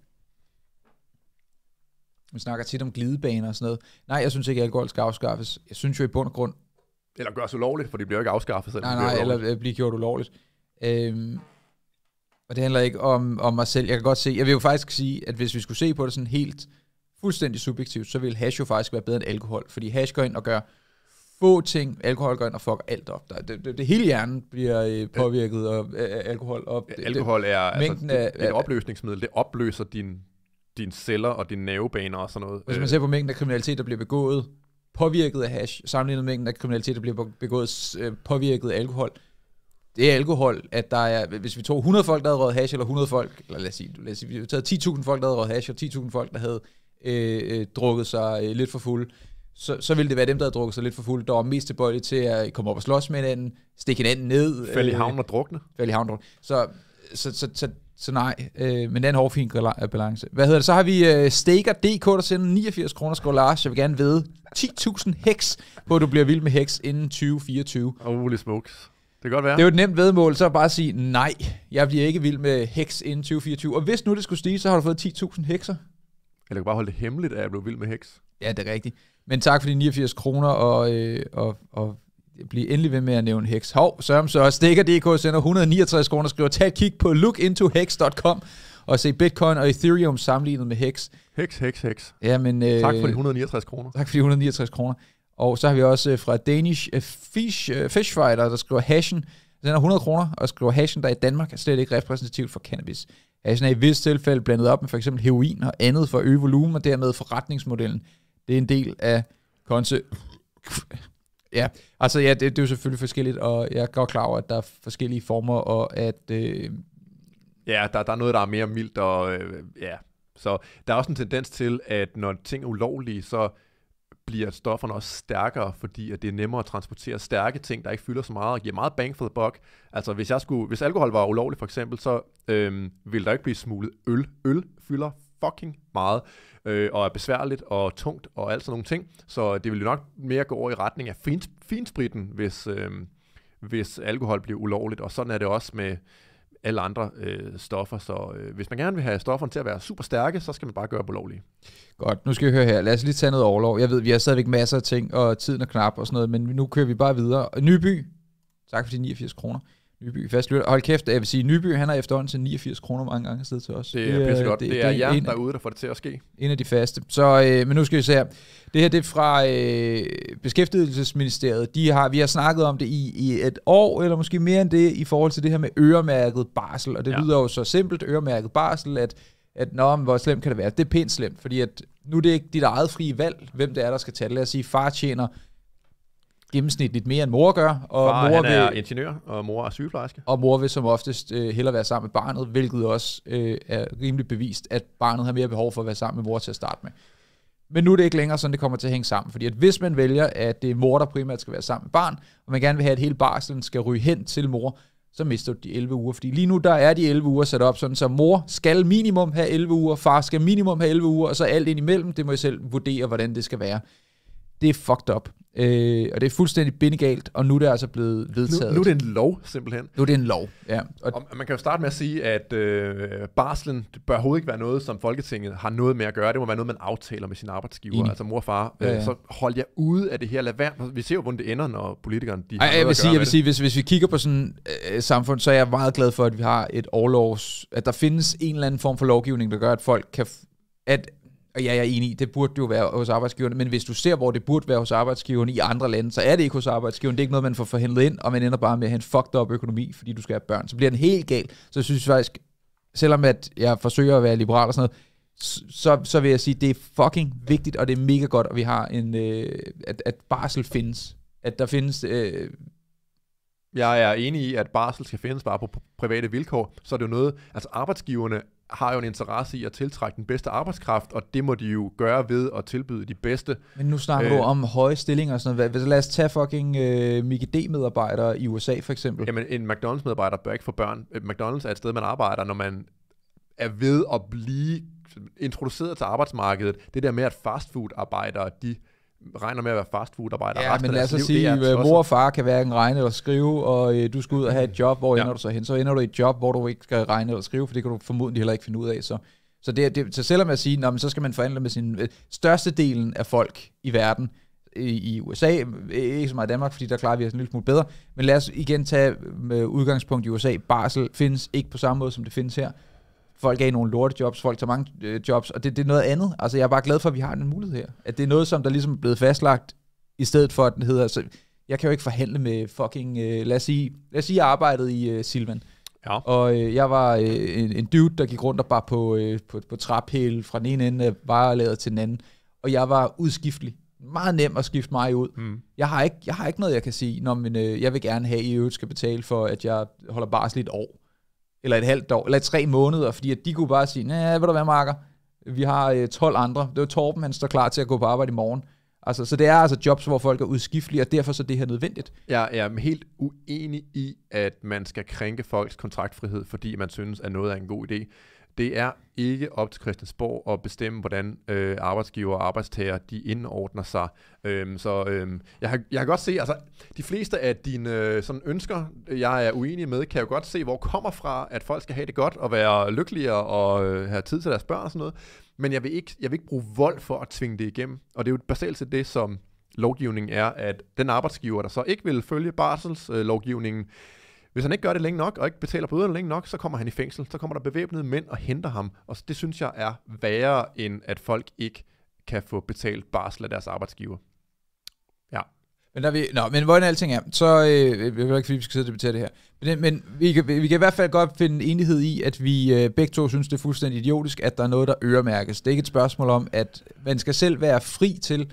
man snakker tit om glidebaner og sådan noget. Nej, jeg synes ikke, at alkohol skal afskaffes. Jeg synes jo i bund og grund... Eller gøres ulovligt, for det bliver ikke afskaffet. Selv nej, nej, eller øh, bliver gjort ulovligt. Øhm, og det handler ikke om, om mig selv. Jeg kan godt se, jeg vil jo faktisk sige, at hvis vi skulle se på det sådan helt fuldstændig subjektivt, så ville hash jo faktisk være bedre end alkohol. Fordi hash går ind og gør få ting, alkohol går ind og fucker alt op. Der, det, det, det hele hjernen bliver øh, øh, påvirket af alkohol. Op. Ja, alkohol er, det, det, altså, mængden det, af, det er et opløsningsmiddel, det opløser din dine celler og dine nervebaner og sådan noget. Hvis man øh, ser på mængden af kriminalitet, der bliver begået, påvirket af hash, sammenlignet med mængden af kriminalitet, der bliver begået øh, påvirket af alkohol, det er alkohol, at der er, hvis vi tog 100 folk, der havde røget hash, eller 100 folk, eller lad os sige, lad os sige vi havde taget 10.000 folk, der havde røget hash, og 10.000 folk, der havde øh, øh, drukket sig øh, lidt for fuld, så, så ville det være dem, der havde drukket sig lidt for fuld, der var mest tilbøjelige til at komme op og slås med hinanden, stikke hinanden ned. Falde i øh, havn og drukne. Falde i havn og drukne. Så, så, så, så så nej, øh, men det er en hårdfin øh, balance. Hvad hedder det? Så har vi øh, Staker.dk, der sender 89 kroner. skriver Lars, jeg vil gerne vide 10.000 heks, hvor du bliver vild med heks inden 2024. Holy smokes. Det kan godt være. Det er jo et nemt vedmål, så bare at sige, nej, jeg bliver ikke vild med heks inden 2024. Og hvis nu det skulle stige, så har du fået 10.000 hekser. Eller du kan bare holde det hemmeligt, at jeg blev vild med heks. Ja, det er rigtigt. Men tak for de 89 kroner, og, øh, og, og blive endelig ved med at nævne Hex. Hov, Søren så stikker.dk sender 169 kroner og skriver, tag et kig på lookintohex.com og se Bitcoin og Ethereum sammenlignet med Hex. Hex, Hex, Hex. Ja, men, øh, tak for de 169 kroner. Tak for de 169 kroner. Og så har vi også øh, fra Danish øh, Fish, øh, Fish, Fighter, Fishfighter, der skriver hashen. Den er 100 kroner og skriver hashen, der i Danmark er slet ikke repræsentativt for cannabis. Hashen er i visse tilfælde blandet op med f.eks. heroin og andet for at øge volumen og dermed forretningsmodellen. Det er en del af konse... Ja, altså ja, det, det er jo selvfølgelig forskelligt, og jeg er godt klar over, at der er forskellige former, og at... Øh... Ja, der, der er noget, der er mere mildt, og øh, ja. Så der er også en tendens til, at når ting er ulovlige, så bliver stofferne også stærkere, fordi at det er nemmere at transportere stærke ting, der ikke fylder så meget og giver meget bang for the buck. Altså hvis, jeg skulle, hvis alkohol var ulovlig for eksempel, så øhm, ville der ikke blive smuglet øl. Øl fylder fucking meget, øh, og er besværligt og tungt og alt sådan nogle ting. Så det vil jo nok mere gå over i retning af fin, finspritten, hvis, øh, hvis alkohol bliver ulovligt. Og sådan er det også med alle andre øh, stoffer. Så øh, hvis man gerne vil have stofferne til at være super stærke, så skal man bare gøre dem ulovlige. Godt, nu skal vi høre her. Lad os lige tage noget overlov. Jeg ved, vi har stadigvæk masser af ting, og tiden er knap og sådan noget, men nu kører vi bare videre. Nyby, tak for de 89 kroner. Nyby fast lytter. Hold kæft, jeg vil sige, Nyby han har efterhånden til 89 kroner mange gange siddet til os. Det er pisse godt. Det, det, er jer en, derude, der får det til at ske. En af de faste. Så, øh, men nu skal vi se her. Det her det er fra øh, Beskæftigelsesministeriet. De har, vi har snakket om det i, i et år, eller måske mere end det, i forhold til det her med øremærket barsel. Og det ja. lyder jo så simpelt, øremærket barsel, at, at nå, men hvor slemt kan det være? Det er pænt slemt, fordi at nu er det ikke dit eget frie valg, hvem det er, der skal tage det. Lad os sige, far tjener gennemsnitligt mere end mor gør. Og Far, mor han er vil, ingeniør, og mor er sygeplejerske. Og mor vil som oftest øh, hellere være sammen med barnet, hvilket også øh, er rimelig bevist, at barnet har mere behov for at være sammen med mor til at starte med. Men nu er det ikke længere sådan, det kommer til at hænge sammen. Fordi at hvis man vælger, at det er mor, der primært skal være sammen med barn, og man gerne vil have, at hele barselen skal ryge hen til mor, så mister du de 11 uger. Fordi lige nu, der er de 11 uger sat op sådan, så mor skal minimum have 11 uger, far skal minimum have 11 uger, og så alt ind imellem, det må I selv vurdere, hvordan det skal være. Det er fucked up. Øh, og det er fuldstændig bindegalt, og nu er det altså blevet vedtaget. Nu, nu er det en lov, simpelthen. Nu er det en lov, ja. Og, og man kan jo starte med at sige, at øh, barslen det bør overhovedet ikke være noget, som Folketinget har noget med at gøre. Det må være noget, man aftaler med sin arbejdsgiver, Enig. altså mor og far. Øh, ja, ja. så hold jer ude af det her. Lad være. Vi ser jo, hvordan det ender, når politikerne de har Ej, jeg vil sige, jeg vil sige hvis, hvis vi kigger på sådan et øh, samfund, så er jeg meget glad for, at vi har et overlovs... At der findes en eller anden form for lovgivning, der gør, at folk kan... F- at og ja, jeg er enig, det burde jo være hos arbejdsgiverne, men hvis du ser, hvor det burde være hos arbejdsgiverne i andre lande, så er det ikke hos arbejdsgiverne. Det er ikke noget, man får forhandlet ind, og man ender bare med at have en fucked up økonomi, fordi du skal have børn. Så bliver den helt gal. Så synes jeg faktisk, selvom at jeg forsøger at være liberal og sådan noget, så, så vil jeg sige, det er fucking vigtigt, og det er mega godt, at vi har en, øh, at, at barsel findes. At der findes... Øh, jeg er enig i, at barsel skal findes bare på private vilkår, så er det jo noget, altså arbejdsgiverne har jo en interesse i at tiltrække den bedste arbejdskraft, og det må de jo gøre ved at tilbyde de bedste. Men nu snakker øh, du om høje stillinger og sådan noget. Hvis lad os tage fucking øh, Mickey D-medarbejdere i USA for eksempel. Jamen en McDonald's-medarbejder bør ikke få børn. Øh, McDonald's er et sted, man arbejder, når man er ved at blive introduceret til arbejdsmarkedet. Det der med, at fastfood-arbejdere, de regner med at være fastfoodarbejder. Ja, men lad os sige, at øh, mor og far kan hverken regne eller skrive, og øh, du skal ud og have et job, hvor ja. ender du så hen? Så ender du i et job, hvor du ikke skal regne eller skrive, for det kan du formodentlig heller ikke finde ud af. Så, så, det, det, så selvom jeg siger, men så skal man forhandle med sin... Øh, delen af folk i verden, i USA, øh, ikke så meget i Danmark, fordi der klarer vi os en lille smule bedre. Men lad os igen tage med øh, udgangspunkt i USA. Barsel findes ikke på samme måde, som det findes her folk er i nogle lorte jobs, folk tager mange øh, jobs, og det, det er noget andet. Altså, jeg er bare glad for, at vi har den mulighed her. At det er noget, som der ligesom er blevet fastlagt, i stedet for, at den hedder... Altså, jeg kan jo ikke forhandle med fucking... Øh, lad, os sige, lad os sige, jeg arbejdede i øh, Silvan. Ja. Og øh, jeg var øh, en, en dude, der gik rundt og bare på, øh, på, på traphæle fra den ene ende af varelæret til den anden. Og jeg var udskiftelig. Meget nem at skifte mig ud. Mm. Jeg, har ikke, jeg har ikke noget, jeg kan sige, når men, øh, jeg vil gerne have, at I øvrigt skal betale for, at jeg holder bare lidt år eller et halvt år, eller tre måneder, fordi at de kunne bare sige, nej, ved du hvad, Marker, vi har øh, 12 andre. Det er Torben, han står klar til at gå på arbejde i morgen. Altså, så det er altså jobs, hvor folk er udskiftelige, og derfor så det her nødvendigt. Jeg er helt uenig i, at man skal krænke folks kontraktfrihed, fordi man synes, at noget er en god idé. Det er ikke op til Christiansborg at bestemme, hvordan øh, arbejdsgiver og arbejdstager de indordner sig. Øhm, så øhm, jeg, har, jeg kan godt se, altså de fleste af dine øh, sådan ønsker, jeg er uenig med, kan jeg jo godt se, hvor kommer fra, at folk skal have det godt og være lykkeligere og øh, have tid til deres børn og sådan noget. Men jeg vil, ikke, jeg vil ikke bruge vold for at tvinge det igennem. Og det er jo basalt set det, som lovgivningen er, at den arbejdsgiver, der så ikke vil følge barselslovgivningen, øh, hvis han ikke gør det længe nok, og ikke betaler bøderne længe nok, så kommer han i fængsel. Så kommer der bevæbnede mænd og henter ham. Og det synes jeg er værre, end at folk ikke kan få betalt barsel af deres arbejdsgiver. Ja. Men, der vi, nå, men hvor end alting er, så øh, jeg ved ikke, fordi vi skal sidde og debattere det her. Men, men vi, kan, vi kan i hvert fald godt finde enighed i, at vi øh, begge to synes, det er fuldstændig idiotisk, at der er noget, der øremærkes. Det er ikke et spørgsmål om, at man skal selv være fri til,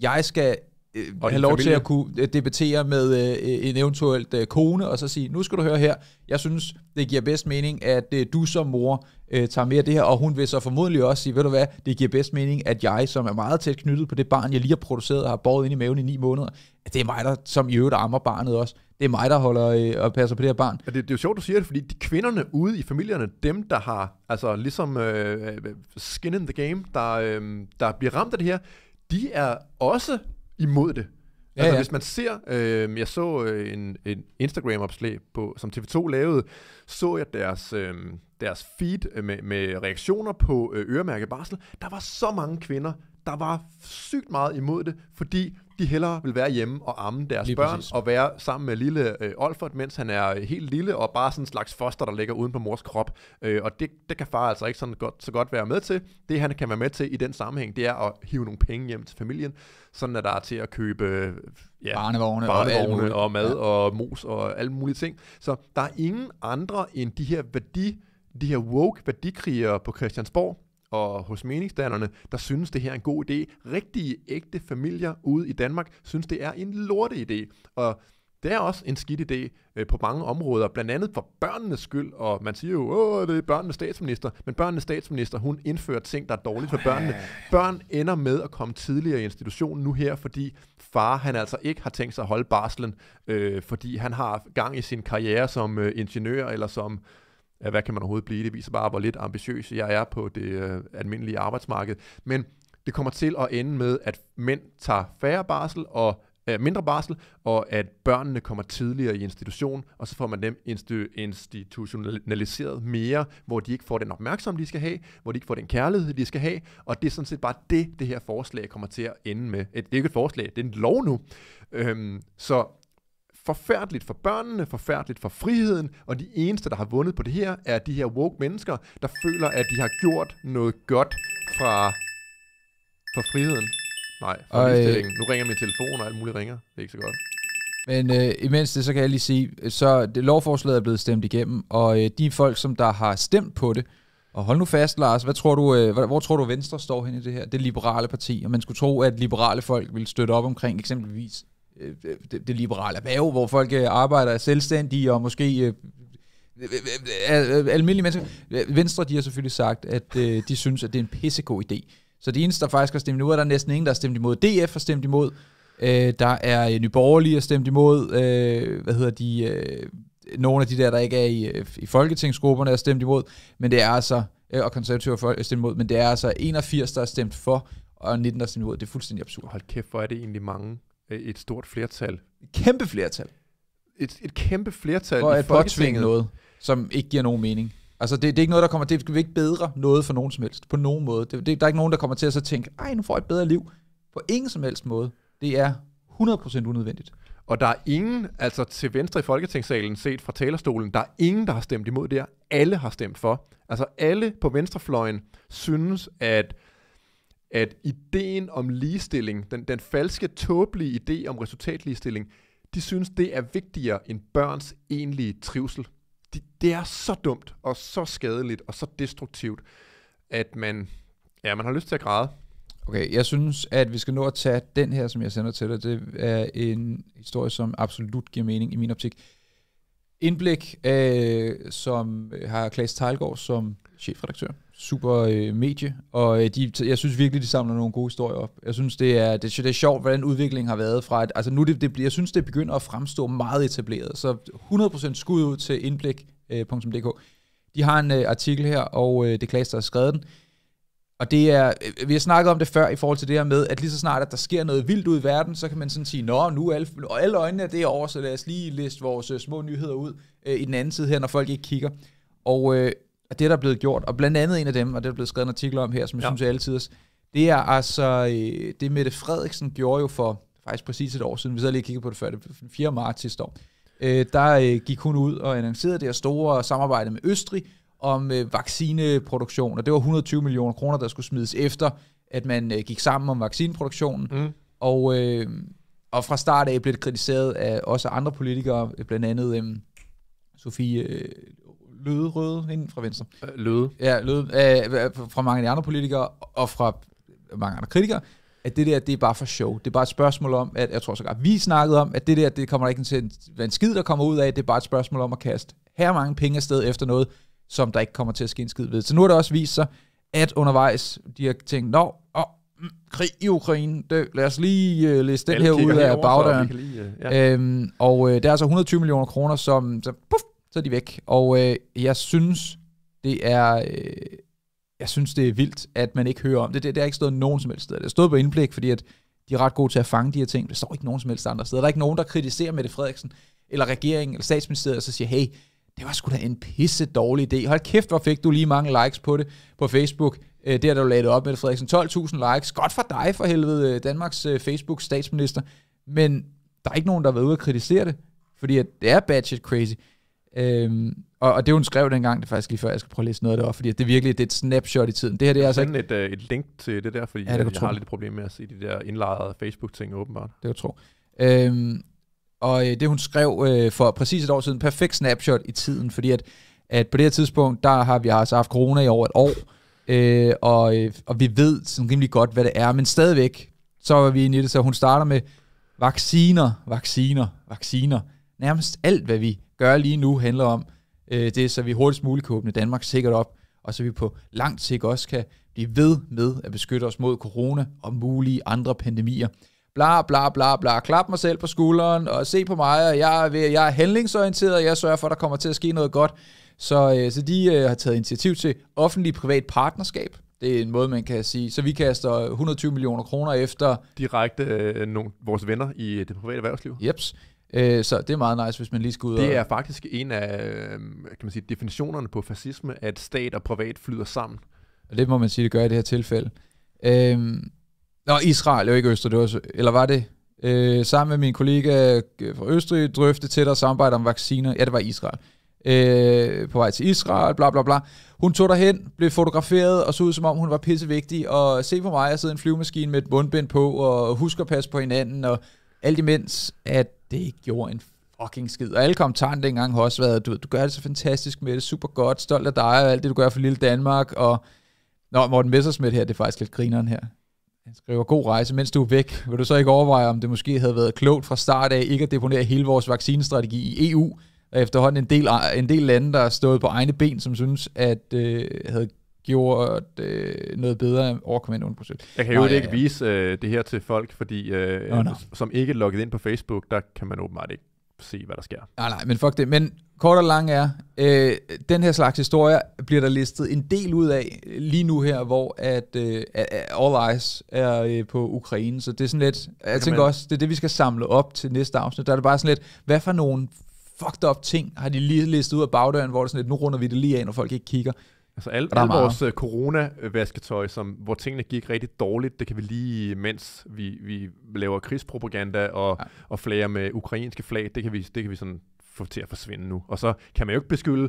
jeg skal øh, og have lov familie. til at kunne øh, debattere med øh, øh, en eventuelt øh, kone, og så sige, nu skal du høre her, jeg synes, det giver bedst mening, at øh, du som mor øh, tager mere af det her, og hun vil så formodentlig også sige, ved du hvad, det giver bedst mening, at jeg, som er meget tæt knyttet på det barn, jeg lige har produceret og har båret ind i maven i ni måneder, at det er mig, der som i øvrigt ammer barnet også. Det er mig, der holder øh, og passer på det her barn. Ja, det, det er jo sjovt, du siger det, fordi de kvinderne ude i familierne, dem der har altså ligesom øh, øh skin in the game, der, øh, der bliver ramt af det her, de er også imod det. Ja, altså, ja. hvis man ser, øh, jeg så øh, en, en Instagram-opslag, på, som TV2 lavede, så jeg deres, øh, deres feed med, med reaktioner på øh, øremærket barsel. Der var så mange kvinder, der var sygt meget imod det, fordi de hellere vil være hjemme og amme deres Lige børn, præcis. og være sammen med lille øh, Olfert, mens han er helt lille, og bare sådan en slags foster, der ligger uden på mors krop. Øh, og det, det kan far altså ikke sådan godt, så godt være med til. Det han kan være med til i den sammenhæng, det er at hive nogle penge hjem til familien, sådan at der er til at købe øh, ja, barnevogne, barnevogne og, og mad ja. og mos og alle mulige ting. Så der er ingen andre end de her værdi, de her woke værdikrigere på Christiansborg, og hos meningsdannerne, der synes, det her er en god idé. Rigtige, ægte familier ude i Danmark synes, det er en lorte idé. Og det er også en skidt idé øh, på mange områder, blandt andet for børnenes skyld, og man siger jo, åh, det er børnenes statsminister, men børnenes statsminister, hun indfører ting, der er dårligt for børnene. Børn ender med at komme tidligere i institutionen nu her, fordi far, han altså ikke har tænkt sig at holde barslen, øh, fordi han har gang i sin karriere som øh, ingeniør eller som af, hvad kan man overhovedet blive. Det viser bare, hvor lidt ambitiøs jeg er på det øh, almindelige arbejdsmarked. Men det kommer til at ende med, at mænd tager færre barsel og øh, mindre barsel, og at børnene kommer tidligere i institution, og så får man dem institu- institutionaliseret mere, hvor de ikke får den opmærksomhed, de skal have, hvor de ikke får den kærlighed, de skal have, og det er sådan set bare det, det her forslag kommer til at ende med. Det er ikke et forslag, det er en lov nu. Øhm, så Forfærdeligt for børnene, forfærdeligt for friheden, og de eneste, der har vundet på det her, er de her woke mennesker, der føler, at de har gjort noget godt fra, for friheden. Nej, for øh, Nu ringer min telefon, og alt muligt ringer. Det er ikke så godt. Men øh, imens det, så kan jeg lige sige, så det, lovforslaget er blevet stemt igennem, og øh, de folk, som der har stemt på det, og hold nu fast, Lars, hvad tror du, øh, hvor, hvor tror du Venstre står hen i det her? Det liberale parti, og man skulle tro, at liberale folk ville støtte op omkring eksempelvis Øh, det, det liberale erhverv, hvor folk øh, arbejder selvstændige og måske øh, almindelige mennesker. Venstre, de har selvfølgelig sagt, at de synes, at det er en pissegod idé. Så det eneste, der faktisk har stemt imod, er der næsten ingen, der har stemt imod. DF har stemt imod. der er Nyborgerlige har stemt imod. hvad hedder de? nogle af de der, der ikke er i, i folketingsgrupperne, har stemt imod. Men det er altså, og konservative har stemt imod, men det er altså 81, der har stemt for, og 19, der har stemt imod. Det er fuldstændig absurd. Hold kæft, hvor er det egentlig mange. Øh, et stort flertal. Et Kæmpe flertal. Et, et kæmpe flertal for at påtvinge noget, som ikke giver nogen mening. Altså det, det er ikke noget, der kommer til, det ikke bedre noget for nogen som helst, på nogen måde. Det, det, der er ikke nogen, der kommer til at så tænke, ej, nu får jeg et bedre liv. På ingen som helst måde. Det er 100% unødvendigt. Og der er ingen, altså til venstre i Folketingssalen, set fra talerstolen, der er ingen, der har stemt imod det her. Alle har stemt for. Altså alle på venstrefløjen synes, at at ideen om ligestilling, den, den falske, tåbelige idé om resultatligestilling, de synes, det er vigtigere end børns egentlige trivsel. Det, det er så dumt og så skadeligt og så destruktivt, at man, ja, man har lyst til at græde. Okay, jeg synes, at vi skal nå at tage den her, som jeg sender til dig. Det er en historie, som absolut giver mening i min optik. Indblik, øh, som øh, har Klaas Tejlgaard som chefredaktør super øh, medie, og øh, de, jeg synes virkelig, de samler nogle gode historier op. Jeg synes, det er, det, det er sjovt, hvordan udviklingen har været fra, at, altså nu det, det, jeg synes, det begynder at fremstå meget etableret, så 100% skud ud til indblik.dk. Øh, de har en øh, artikel her, og øh, det er Klaas, der har skrevet den, og det er, øh, vi har snakket om det før i forhold til det her med, at lige så snart, at der sker noget vildt ud i verden, så kan man sådan sige, nå, nu er alle, og alle øjnene er derovre, så lad os lige liste vores øh, små nyheder ud øh, i den anden side her, når folk ikke kigger. Og øh, og det, der er blevet gjort, og blandt andet en af dem, og det er blevet skrevet en artikel om her, som jeg ja. synes er altid, det er altså, øh, det Mette Frederiksen gjorde jo for faktisk præcis et år siden, vi sad lige og kiggede på det før, det den 4. marts sidste år, øh, der øh, gik hun ud og annoncerede det her store samarbejde med Østrig om vaccineproduktion, og det var 120 millioner kroner, der skulle smides efter, at man gik sammen om vaccineproduktionen, mm. og, øh, og fra start af blev det kritiseret af også andre politikere, blandt andet øh, Sofie Løde Røde inden fra Venstre. Øh, løde. Ja, Løde. Øh, fra mange af de andre politikere og fra mange andre kritikere, at det der, det er bare for show. Det er bare et spørgsmål om, at jeg tror så godt, vi snakkede om, at det der, det kommer der ikke til at være en skid, der kommer ud af. Det er bare et spørgsmål om at kaste her mange penge afsted efter noget, som der ikke kommer til at ske en skid ved. Så nu har det også vist sig, at undervejs, de har tænkt, nå, åh, mm, krig i Ukraine, det, lad os lige uh, læse den her ud af bagdøren. Lige, uh, ja. øhm, og uh, der er så altså 120 millioner kroner, som så, puff, så er de væk. Og øh, jeg synes, det er... Øh, jeg synes, det er vildt, at man ikke hører om det. Det, det er ikke stået nogen som helst sted. Det er stået på indblik, fordi at de er ret gode til at fange de her ting. Det står ikke nogen som helst andre steder. Der er ikke nogen, der kritiserer Mette Frederiksen, eller regeringen, eller statsministeriet, og så siger, hey, det var sgu da en pisse dårlig idé. Hold kæft, hvor fik du lige mange likes på det på Facebook. Øh, det der, der du lagde op, med Frederiksen. 12.000 likes. Godt for dig, for helvede, øh, Danmarks øh, Facebook-statsminister. Men der er ikke nogen, der har været ude og kritisere det, fordi at det er budget crazy. Øhm, og, og det hun skrev dengang, det er faktisk lige før, jeg skal prøve at læse noget af det op, fordi det er virkelig det er et snapshot i tiden. Det her det er altså ikke... et, øh, et link til det der, fordi ja, det jeg, jeg tro. har lidt problem med at se de der indlejrede Facebook-ting åbenbart. Det kan tro. Øhm, og øh, det hun skrev øh, for præcis et år siden, perfekt snapshot i tiden, fordi at, at på det her tidspunkt, der har vi altså haft corona i over et år, øh, og, øh, og vi ved sådan rimelig godt, hvad det er, men stadigvæk, så var vi inde i det, så hun starter med vacciner, vacciner, vacciner nærmest alt, hvad vi gør lige nu, handler om øh, det, så vi hurtigst muligt kan åbne Danmark sikkert op, og så vi på langt sigt også kan blive ved med at beskytte os mod corona og mulige andre pandemier. Bla bla bla bla, klap mig selv på skulderen og se på mig, og jeg er, jeg er handlingsorienteret, og jeg sørger for, at der kommer til at ske noget godt. Så, øh, så de øh, har taget initiativ til offentlig-privat partnerskab. Det er en måde, man kan sige. Så vi kaster 120 millioner kroner efter... Direkte øh, nogle, vores venner i øh, det private erhvervsliv. Jeps. Øh, så det er meget nice, hvis man lige skal ud Det og... er faktisk en af øhm, kan man sige, definitionerne på fascisme, at stat og privat flyder sammen. Og det må man sige, det gør i det her tilfælde. Øh, Nå, Israel, jo ikke Østrig, det var, eller var det? Øh, sammen med min kollega øh, fra Østrig drøfte tættere samarbejde om vacciner. Ja, det var Israel. Øh, på vej til Israel, bla bla bla. Hun tog derhen, blev fotograferet og så ud som om hun var pissevigtig. Og se på mig, jeg sidder i en flyvemaskine med et mundbind på og husker at passe på hinanden. Og alt imens, at det gjorde en fucking skid. Og alle kommentarerne dengang har også været, du, du gør det så fantastisk med det, super godt, stolt af dig og alt det, du gør for lille Danmark. Og Nå, Morten Messersmith her, det er faktisk lidt grineren her. Han skriver, god rejse, mens du er væk. Vil du så ikke overveje, om det måske havde været klogt fra start af ikke at deponere hele vores vaccinestrategi i EU, og efterhånden en del, en del lande, der har stået på egne ben, som synes, at øh, havde gjort øh, noget bedre over Under projekt. Jeg kan jo ikke ja, ja. vise øh, det her til folk, fordi øh, oh, no. som ikke er logget ind på Facebook, der kan man åbenbart ikke se, hvad der sker. Nej, nej, men fuck det. Men kort og lang er, øh, den her slags historie bliver der listet en del ud af lige nu her, hvor at øh, All Eyes er øh, på Ukraine, så det er sådan lidt, jeg tænker også, det er det, vi skal samle op til næste afsnit. Der er det bare sådan lidt, hvad for nogle fucked up ting har de lige listet ud af bagdøren, hvor det er sådan lidt, nu runder vi det lige af, når folk ikke kigger. Altså alt al vores uh, corona-vasketøj, som, hvor tingene gik rigtig dårligt, det kan vi lige, mens vi, vi laver krigspropaganda og, ja. og flager med ukrainske flag, det kan, vi, det kan vi sådan få til at forsvinde nu. Og så kan man jo ikke beskylde,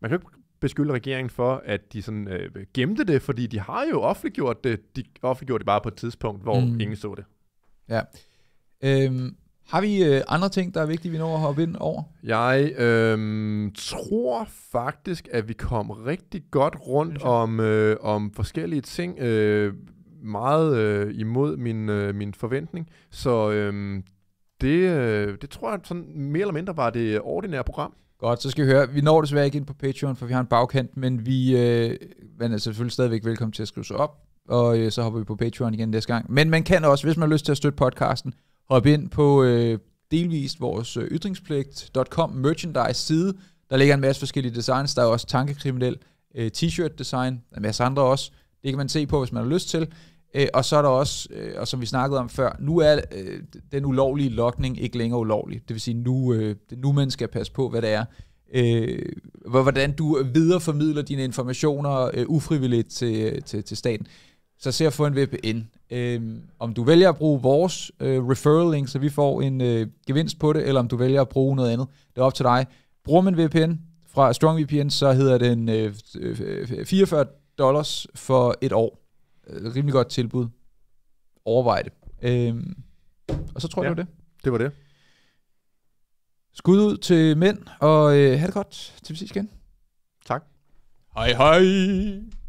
man kan jo ikke beskylde regeringen for, at de sådan, øh, gemte det, fordi de har jo offentliggjort det. De offentliggjorde det bare på et tidspunkt, hvor mm. ingen så det. Ja. Øhm, har vi øh, andre ting, der er vigtige, vi når at hoppe ind over? Jeg øh, tror faktisk, at vi kom rigtig godt rundt om, øh, om forskellige ting. Øh, meget øh, imod min, øh, min forventning. Så øh, det, øh, det tror jeg sådan mere eller mindre var det ordinære program. Godt, så skal vi høre. Vi når desværre ikke ind på Patreon, for vi har en bagkant, men vi øh, men er selvfølgelig stadigvæk velkommen til at skrive sig op, og øh, så hopper vi på Patreon igen næste gang. Men man kan også, hvis man har lyst til at støtte podcasten, Hop ind på øh, delvist vores øh, ytringspligt.com merchandise side. Der ligger en masse forskellige designs. Der er også tankekriminel øh, t-shirt design, en masse andre også. Det kan man se på, hvis man har lyst til. Øh, og så er der også, øh, og som vi snakkede om før, nu er øh, den ulovlige lokning ikke længere ulovlig. Det vil sige, nu, øh, nu man skal passe på, hvad det er. Øh, hvordan du øh, videreformidler dine informationer øh, ufrivilligt til, øh, til, til staten så se at få en VPN. Øhm, om du vælger at bruge vores øh, referral link, så vi får en øh, gevinst på det, eller om du vælger at bruge noget andet, det er op til dig. Bruger man VPN fra StrongVPN, så hedder den øh, 44 øh, dollars for et år. Øh, rimelig godt tilbud. Overvej det. Øhm, og så tror jeg, ja, det var det. Det var det. Skud ud til mænd, og øh, have det godt. Til vi ses igen. Tak. Hej hej.